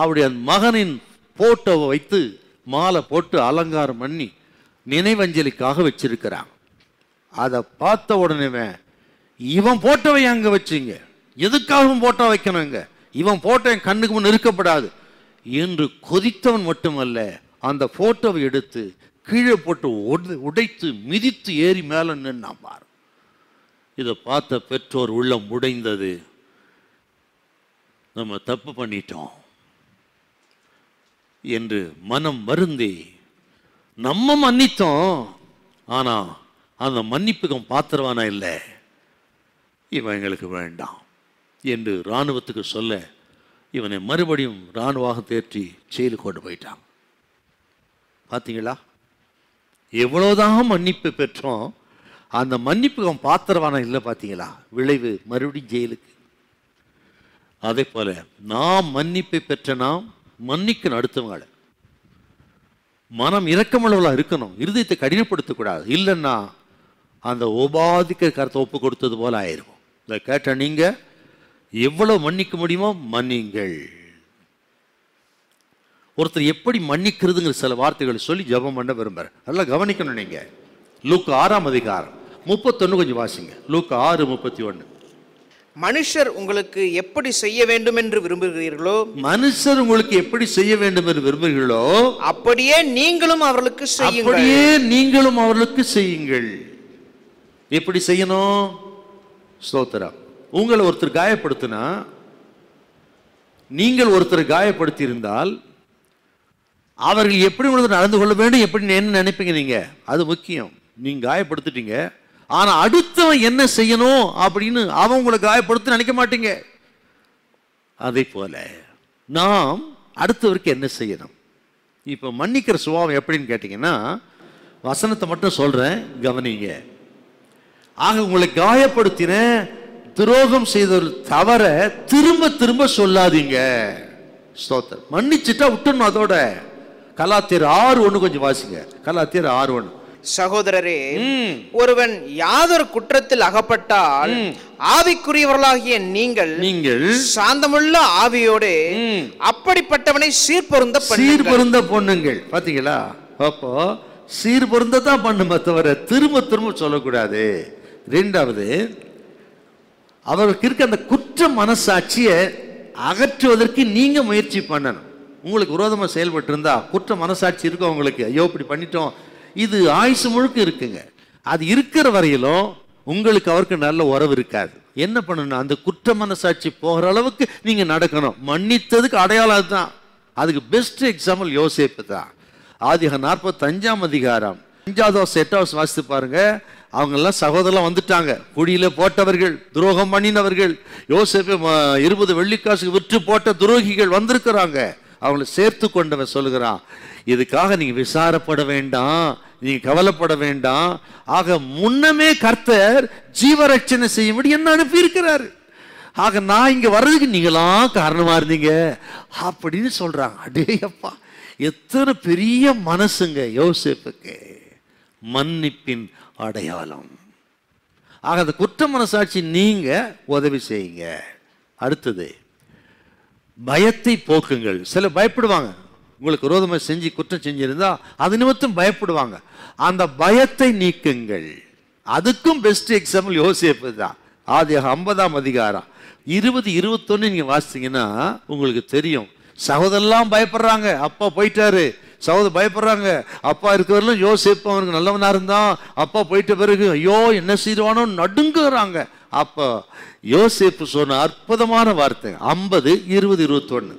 அவருடைய மகனின் போட்டோவை வைத்து மாலை போட்டு அலங்காரம் பண்ணி நினைவஞ்சலிக்காக வச்சிருக்கிறாங்க அதை பார்த்த உடனே இவன் போட்டவை அங்கே வச்சிங்க எதுக்காகவும் போட்டா வைக்கணுங்க இவன் போட்ட என் கண்ணுக்கு முன் இருக்கப்படாது என்று கொதித்தவன் மட்டுமல்ல அந்த போட்டோவை எடுத்து கீழே போட்டு உடைத்து மிதித்து ஏறி மேலே நின்று பார் இதை பார்த்த பெற்றோர் உள்ளம் உடைந்தது நம்ம தப்பு பண்ணிட்டோம் என்று மனம் வருந்தி நம்ம மன்னித்தோம் ஆனால் அந்த மன்னிப்புக்கும் பாத்திரவானா இல்லை இவன் எங்களுக்கு வேண்டாம் என்று இராணுவத்துக்கு சொல்ல இவனை மறுபடியும் இராணுவாக தேற்றி செயல் கொண்டு போயிட்டான் பார்த்தீங்களா எவ்வளோதான் மன்னிப்பு பெற்றோம் அந்த மன்னிப்பு பாத்திரவானா இல்லை பார்த்தீங்களா விளைவு மறுபடியும் ஜெயிலுக்கு அதே போல் நாம் மன்னிப்பை பெற்ற நாம் மன்னிக்கணும் அடுத்தவங்களை மனம் இறக்கமுள்ளவளாக இருக்கணும் இருதயத்தை கடினப்படுத்தக்கூடாது இல்லைன்னா அந்த உபாதிக்க கருத்தை ஒப்பு கொடுத்தது போல ஆயிரும் இதை கேட்ட நீங்க எவ்வளவு மன்னிக்க முடியுமோ மன்னிங்கள் ஒருத்தர் எப்படி மன்னிக்கிறதுங்கிற சில வார்த்தைகளை சொல்லி ஜபம் பண்ண விரும்புகிறேன் நல்லா கவனிக்கணும் நீங்க லூக்கு ஆறாம் அதிகாரம் முப்பத்தொன்னு கொஞ்சம் வாசிங்க லூக்கு ஆறு முப்பத்தி ஒன்று மனுஷர் உங்களுக்கு எப்படி செய்ய வேண்டும் என்று விரும்புகிறீர்களோ மனுஷர் உங்களுக்கு எப்படி செய்ய வேண்டும் என்று விரும்புகிறீர்களோ அப்படியே நீங்களும் அவர்களுக்கு செய்யுங்கள் அப்படியே நீங்களும் அவர்களுக்கு செய்யுங்கள் எப்படி செய்யணும் ஸ்தோத்திரா உங்களை ஒருத்தர் காயப்படுத்தினா நீங்கள் ஒருத்தர் காயப்படுத்தி இருந்தால் அவர்கள் எப்படி உங்களுக்கு நடந்து கொள்ள வேண்டும் எப்படி என்ன நினைப்பீங்க நீங்கள் அது முக்கியம் நீங்கள் காயப்படுத்திட்டீங்க ஆனால் அடுத்தவன் என்ன செய்யணும் அப்படின்னு அவன் உங்களை காயப்படுத்த நினைக்க மாட்டீங்க அதே போல் நாம் அடுத்தவருக்கு என்ன செய்யணும் இப்போ மன்னிக்கிற சுபாவம் எப்படின்னு கேட்டிங்கன்னா வசனத்தை மட்டும் சொல்கிறேன் கவனிங்க ஆக உங்களை காயப்படுத்தின துரோகம் ஒரு தவற திரும்ப திரும்ப சொல்லாதீங்க ஸ்தோத்திரம் மன்னிச்சுட்டா விட்டுணும் அதோட கலாத்தியர் ஆறு ஒன்று கொஞ்சம் வாசிங்க கலாத்தியர் ஆறு ஒன்று சகோதரரே ஒருவன் யாதொரு குற்றத்தில் அகப்பட்டால் ஆவிக்குரியவர்களாகிய நீங்கள் நீங்கள் சாந்தமுள்ள ஆவியோடு அப்படிப்பட்டவனை சீர்பொருந்த சீர்பொருந்த பொண்ணுங்கள் பாத்தீங்களா அப்போ சீர்பொருந்த தான் பண்ணுமே தவிர திரும்ப திரும்ப சொல்லக்கூடாது ரெண்டாவது அவர்களுக்கு இருக்க அந்த குற்ற மனசாட்சியை அகற்றுவதற்கு நீங்கள் முயற்சி பண்ணணும் உங்களுக்கு விரோதமாக செயல்பட்டு இருந்தால் குற்ற மனசாட்சி இருக்கும் உங்களுக்கு ஐயோ இப்படி பண்ணிட்டோம் இது ஆயுசு முழுக்க இருக்குங்க அது இருக்கிற வரையிலும் உங்களுக்கு அவருக்கு நல்ல உறவு இருக்காது என்ன பண்ணணும் அந்த குற்ற மனசாட்சி போகிற அளவுக்கு நீங்கள் நடக்கணும் மன்னித்ததுக்கு அடையாளம் அதுதான் அதுக்கு பெஸ்ட் எக்ஸாம்பிள் யோசிப்பு தான் ஆதிக நாற்பத்தஞ்சாம் அதிகாரம் அஞ்சாவது செட் ஹவுஸ் வாசித்து பாருங்கள் அவங்கெல்லாம் சகோதரம் வந்துட்டாங்க குடியில் போட்டவர்கள் துரோகம் பண்ணினவர்கள் யோசிப்பு இருபது வெள்ளிக்காசுக்கு விற்று போட்ட துரோகிகள் வந்திருக்கிறாங்க அவங்கள சேர்த்து கொண்டவன் சொல்லுகிறான் இதுக்காக நீங்கள் விசாரப்பட வேண்டாம் நீங்கள் கவலைப்பட வேண்டாம் ஆக முன்னமே கர்த்தர் ஜீவரட்சணை செய்யும்படி என்ன அனுப்பியிருக்கிறார் ஆக நான் இங்கே வர்றதுக்கு நீங்களாம் காரணமாக இருந்தீங்க அப்படின்னு சொல்கிறாங்க அடேயப்பா எத்தனை பெரிய மனசுங்க யோசிப்புக்கு மன்னிப்பின் அடையாளம் ஆக அந்த குற்ற மனசாட்சி நீங்கள் உதவி செய்யுங்க அடுத்தது பயத்தை போக்குங்கள் சில பயப்படுவாங்க உங்களுக்கு விரோதமாக செஞ்சு குற்றம் செஞ்சுருந்தா அது நிமித்தம் பயப்படுவாங்க அந்த பயத்தை நீக்குங்கள் அதுக்கும் பெஸ்ட் எக்ஸாம்பிள் யோசிப்பு தான் ஆதி ஐம்பதாம் அதிகாரம் இருபது இருபத்தொன்று நீங்கள் வாசித்தீங்கன்னா உங்களுக்கு தெரியும் சகோதரெல்லாம் பயப்படுறாங்க அப்பா போயிட்டாரு சகோதரர் பயப்படுறாங்க அப்பா இருக்கிறவர்களும் யோசிப்பு அவனுக்கு நல்லவனாக இருந்தான் அப்பா போயிட்ட பிறகு ஐயோ என்ன செய்வானோ நடுங்குறாங்க அப்போ யோசிப்பு சொன்ன அற்புதமான வார்த்தை ஐம்பது இருபது இருபத்தொன்று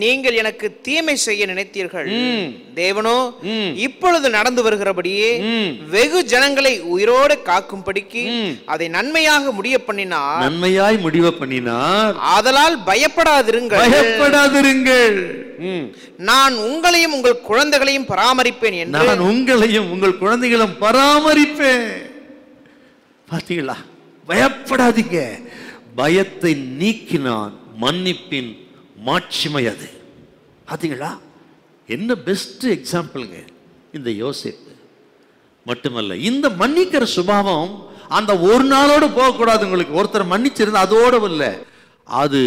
நீங்கள் எனக்கு தீமை செய்ய நினைத்தீர்கள் தேவனோ இப்பொழுது நடந்து வருகிறபடியே வெகு ஜனங்களை உயிரோடு காக்கும்படிக்கு அதை நன்மையாக முடிய பண்ணினார் நன்மையாய் முடிவு பண்ணினார் ஆதலால் பயப்படாதிருங்கள் பயப்படாதிருங்கள் நான் உங்களையும் உங்கள் குழந்தைகளையும் பராமரிப்பேன் என்று நான் உங்களையும் உங்கள் குழந்தைகளும் பராமரிப்பேன் பார்த்தீங்களா பயப்படாதீங்க பயத்தை நீக்கினான் மன்னிப்பின் மாட்சிமை அது பார்த்தீங்களா என்ன பெஸ்ட் எக்ஸாம்பிளுங்க இந்த யோசிப்பு மட்டுமல்ல இந்த மன்னிக்கிற சுபாவம் அந்த ஒரு நாளோடு போகக்கூடாது உங்களுக்கு ஒருத்தர் மன்னிச்சிருந்தா அதோடு இல்லை அது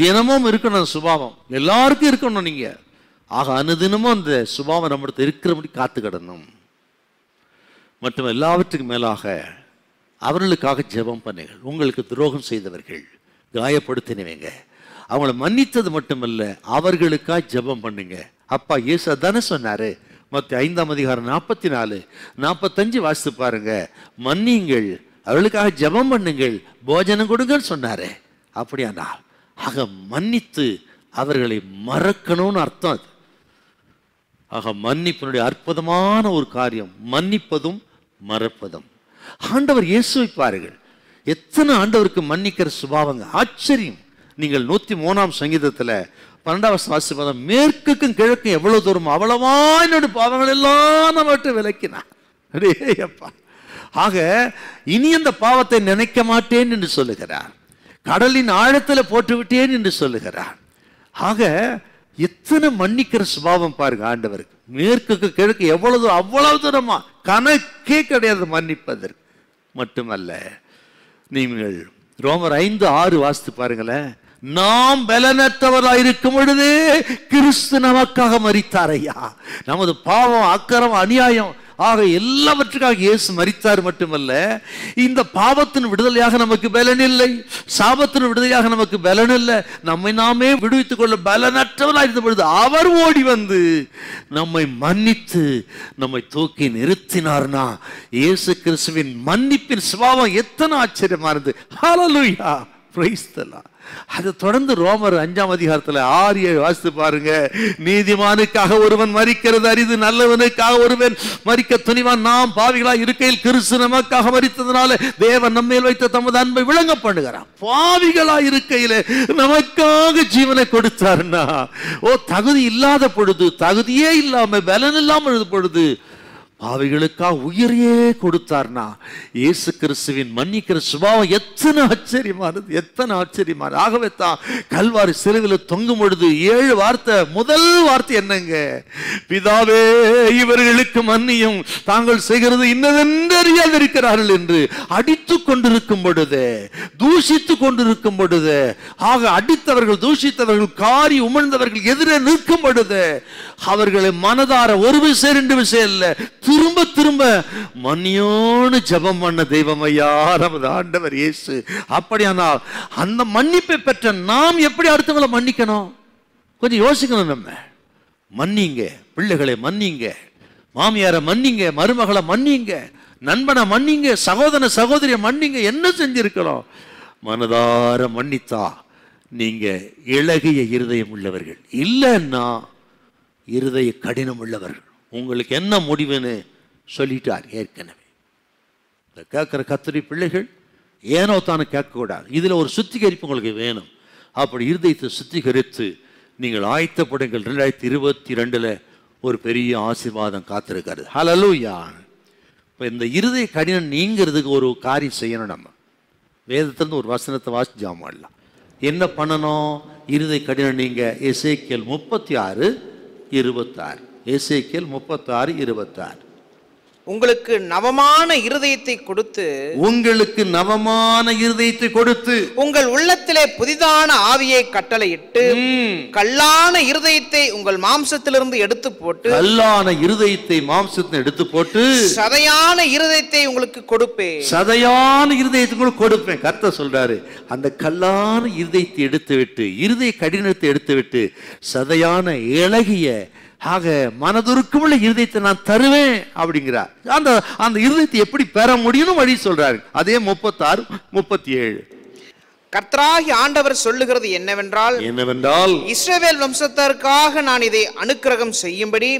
தினமும் இருக்கணும் அந்த சுபாவம் எல்லாருக்கும் இருக்கணும் நீங்கள் ஆக அனுதினமும் அந்த சுபாவம் நம்மகிட்ட இருக்கிறபடி கிடணும் மற்றும் எல்லாவற்றுக்கும் மேலாக அவர்களுக்காக ஜெபம் பண்ணுங்கள் உங்களுக்கு துரோகம் செய்தவர்கள் காயப்படுத்தினவங்க அவங்கள மன்னித்தது மட்டுமல்ல அவர்களுக்காக ஜெபம் பண்ணுங்க அப்பா இயேசு தானே சொன்னார் மற்ற ஐந்தாம் அதிகாரம் நாற்பத்தி நாலு நாற்பத்தஞ்சு வாசித்து பாருங்க மன்னியுங்கள் அவர்களுக்காக ஜெபம் பண்ணுங்கள் போஜனம் கொடுங்கன்னு சொன்னாரு அப்படியானா ஆக மன்னித்து அவர்களை மறக்கணும்னு அர்த்தம் அது ஆக மன்னிப்பினுடைய அற்புதமான ஒரு காரியம் மன்னிப்பதும் மறப்பதும் ஆண்டவர் இயேசுவை பாருங்கள் எத்தனை ஆண்டவருக்கு மன்னிக்கிற சுபாவங்க ஆச்சரியம் நீங்கள் நூற்றி மூணாம் சங்கீதத்தில் பன்னெண்டாவது வாசிப்பதம் மேற்குக்கும் கிழக்கும் எவ்வளோ தூரம் அவ்வளவா என்னோட பாவங்கள் எல்லாம் நம்ம விட்டு விலக்கினான் அப்பா ஆக இனி அந்த பாவத்தை நினைக்க மாட்டேன் என்று சொல்லுகிறார் கடலின் ஆழத்தில் போட்டு விட்டேன் என்று சொல்லுகிறார் ஆக எத்தனை மன்னிக்கிற சுபாவம் பாருங்க ஆண்டவருக்கு மேற்குக்கு கிழக்கு எவ்வளவு அவ்வளவு தூரமா கணக்கே கிடையாது மன்னிப்பதற்கு மட்டுமல்ல நீங்கள் ரோமர் ஐந்து ஆறு வாசித்து பாருங்களேன் நாம் இருக்கும் பொழுது கிறிஸ்து நமக்காக மறித்தார் ஐயா நமது பாவம் அக்கரம் அநியாயம் ஆக எல்லாவற்றுக்காக இயேசு மறித்தார் மட்டுமல்ல இந்த பாவத்தின் விடுதலையாக நமக்கு பலன் இல்லை சாபத்தின் விடுதலையாக நமக்கு பலன் இல்லை நம்மை நாமே விடுவித்துக் கொள்ள பலனற்றவராக இருந்த பொழுது அவர் ஓடி வந்து நம்மை மன்னித்து நம்மை தூக்கி நிறுத்தினார்னா இயேசு கிறிஸ்துவின் மன்னிப்பின் சுபாவம் எத்தனை ஆச்சரியமா இருந்து ஹாலலுயா பிரைஸ்தலா அதை தொடர்ந்து ரோமர் அஞ்சாம் அதிகாரத்தில் ஆறு ஏழு வாசித்து பாருங்க நீதிமானுக்காக ஒருவன் மறிக்கிறது அரிது நல்லவனுக்காக ஒருவன் மறிக்க துணிவான் நாம் பாவிகளாக இருக்கையில் கிறிஸ்து நமக்காக மறித்ததுனால தேவன் நம்மேல் வைத்த தமது அன்பை விளங்க பண்ணுகிறான் பாவிகளா இருக்கையில் நமக்காக ஜீவனை கொடுத்தாருன்னா ஓ தகுதி இல்லாத பொழுது தகுதியே இல்லாமல் பலன் இல்லாமல் பொழுது பாவிகளுக்கா உயிரையே கொடுத்தார்னா இயேசு கிறிஸ்துவின் மன்னிக்கிற சுபாவம் எத்தனை ஆச்சரியமானது எத்தனை ஆச்சரியமானது ஆகவே தான் கல்வாரி சிறுவில் தொங்கும் பொழுது ஏழு வார்த்தை முதல் வார்த்தை என்னங்க பிதாவே இவர்களுக்கு மன்னியும் தாங்கள் செய்கிறது இன்னதென்று இருக்கிறார்கள் என்று அடித்து கொண்டிருக்கும் பொழுது தூஷித்து கொண்டிருக்கும் பொழுது ஆக அடித்தவர்கள் தூஷித்தவர்கள் காரி உமிழ்ந்தவர்கள் எதிரே நிற்கும் பொழுது அவர்களை மனதார ஒரு விஷயம் ரெண்டு விஷயம் இல்லை திரும்ப திரும்ப மன்னியோன்னு ஜபம் பண்ண தெய்வம் ஐயா நமது ஆண்டவர் இயேசு அப்படியானால் அந்த மன்னிப்பை பெற்ற நாம் எப்படி அடுத்தவங்களை மன்னிக்கணும் கொஞ்சம் யோசிக்கணும் நம்ம மன்னிங்க பிள்ளைகளை மன்னிங்க மாமியாரை மன்னிங்க மருமகளை மன்னிங்க நண்பனை மன்னிங்க சகோதர சகோதரியை மன்னிங்க என்ன செஞ்சிருக்கிறோம் மனதார மன்னித்தா நீங்க இழகிய இருதயம் உள்ளவர்கள் இல்லைன்னா இருதய கடினம் உள்ளவர்கள் உங்களுக்கு என்ன முடிவுன்னு சொல்லிட்டார் ஏற்கனவே இந்த கேட்குற கத்திரி பிள்ளைகள் ஏனோ தானே கேட்கக்கூடாது இதில் ஒரு சுத்திகரிப்பு உங்களுக்கு வேணும் அப்படி இருதயத்தை சுத்திகரித்து நீங்கள் ஆயத்தப்படுங்கள் ரெண்டாயிரத்தி இருபத்தி ரெண்டில் ஒரு பெரிய ஆசீர்வாதம் காத்திருக்காரு யான் இப்போ இந்த இருதய கடினம் நீங்கிறதுக்கு ஒரு காரியம் செய்யணும் நம்ம வேதத்திலிருந்து ஒரு வசனத்தை வாசி பண்ணலாம் என்ன பண்ணணும் இருதய கடினம் நீங்கள் இசைக்கல் முப்பத்தி ஆறு இருபத்தாறு ஏசேக்கியல் முப்பத்தாறு இருபத்தாறு உங்களுக்கு நவமான இருதயத்தை கொடுத்து உங்களுக்கு நவமான இருதயத்தை கொடுத்து உங்கள் உள்ளத்திலே புதிதான ஆவியை கட்டளையிட்டு கல்லான இருதயத்தை உங்கள் மாம்சத்திலிருந்து எடுத்து போட்டு கல்லான இருதயத்தை மாம்சத்தை எடுத்து போட்டு சதையான இருதயத்தை உங்களுக்கு கொடுப்பேன் சதையான இருதயத்தை உங்களுக்கு கொடுப்பேன் கர்த்த சொல்றாரு அந்த கல்லான இருதயத்தை எடுத்து விட்டு இருதய கடினத்தை எடுத்து விட்டு சதையான இழகிய ஆக உள்ள இருதயத்தை நான் தருவேன் அப்படிங்கிறார் அந்த அந்த இருதயத்தை எப்படி பெற முடியும்னு வழி சொல்றாரு அதே முப்பத்தாறு முப்பத்தி ஏழு கர்த்தராகி ஆண்டவர் சொல்லுகிறது என்னவென்றால் என்னவென்றால் இஸ்ரேவேல் வம்சத்திற்காக நான் இதை அனுக்கிரகம் செய்யும்படி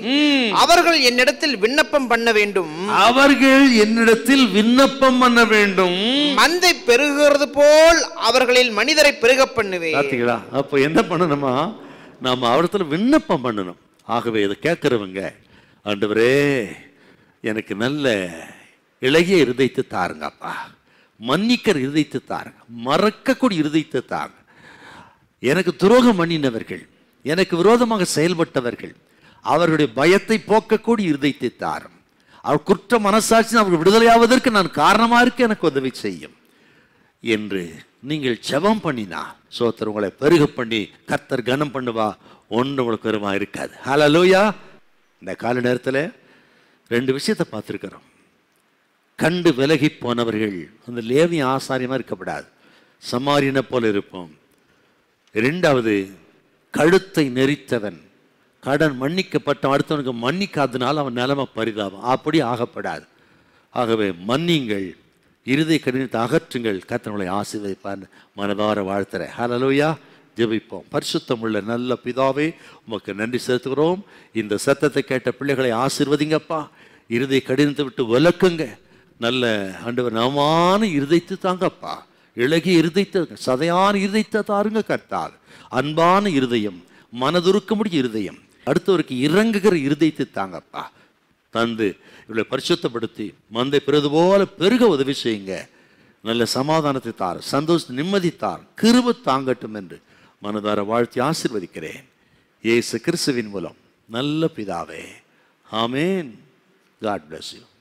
அவர்கள் என்னிடத்தில் விண்ணப்பம் பண்ண வேண்டும் அவர்கள் என்னிடத்தில் விண்ணப்பம் பண்ண வேண்டும் மந்தை பெருகிறது போல் அவர்களில் மனிதரை பெருக பண்ணுவேன் அப்ப என்ன பண்ணணுமா நாம அவரத்துல விண்ணப்பம் பண்ணணும் ஆகவே இதை கேட்குறவங்க ஆண்டவரே எனக்கு நல்ல இளைய இருதயத்தை தாருங்கப்பா மன்னிக்கிற இருதயத்தை தாருங்க மறக்கக்கூடிய இருதயத்தை தாங்க எனக்கு துரோகம் பண்ணினவர்கள் எனக்கு விரோதமாக செயல்பட்டவர்கள் அவர்களுடைய பயத்தை போக்கக்கூடிய இருதயத்தை தாரும் அவர் குற்ற மனசாட்சி அவர்கள் விடுதலையாவதற்கு நான் காரணமாக இருக்க எனக்கு உதவி செய்யும் என்று நீங்கள் செபம் பண்ணினா சோத்தர் உங்களை பெருக பண்ணி கத்தர் கனம் பண்ணுவா ஒன்று உங்களுக்கு வருமா இருக்காது ஹலோ லூயா இந்த கால நேரத்தில் ரெண்டு விஷயத்தை பார்த்துருக்குறோம் கண்டு விலகி போனவர்கள் அந்த லேவி ஆசாரியமாக இருக்கப்படாது சமாரியனை போல இருப்போம் ரெண்டாவது கழுத்தை நெறித்தவன் கடன் மன்னிக்கப்பட்ட அடுத்தவனுக்கு மன்னிக்காதனால அவன் நிலமை பரிதாபம் அப்படி ஆகப்படாது ஆகவே மன்னிங்கள் இருதய கடினத்தை அகற்றுங்கள் கத்தனுடைய ஆசீர்வதிப்பார் மனதார வாழ்த்துறேன் லூயா ஜெபிப்போம் உள்ள நல்ல பிதாவே உமக்கு நன்றி செலுத்துகிறோம் இந்த சத்தத்தை கேட்ட பிள்ளைகளை ஆசிர்வதிங்கப்பா இருதை கடிந்து விட்டு விளக்குங்க நல்ல ஆண்டவர் நவமான இருதைத்து தாங்கப்பா இழகி இருதைத்த சதையான இருதைத்த தாருங்க கர்த்தார் அன்பான இருதயம் மனதுருக்க முடிய இருதயம் அடுத்தவருக்கு இறங்குகிற இருதைத்து தாங்கப்பா தந்து இவளை பரிசுத்தப்படுத்தி மந்தை பிறகு போல பெருக உதவி செய்யுங்க நல்ல சமாதானத்தை தார் சந்தோஷ நிம்மதி தார் கிருப தாங்கட்டும் என்று மனதார வாழ்த்தி ஆசிர்வதிக்கிறேன் ஏசு கிறிஸ்துவின் மூலம் நல்ல பிதாவே ஆமேன் காட் பிளஸ் யூ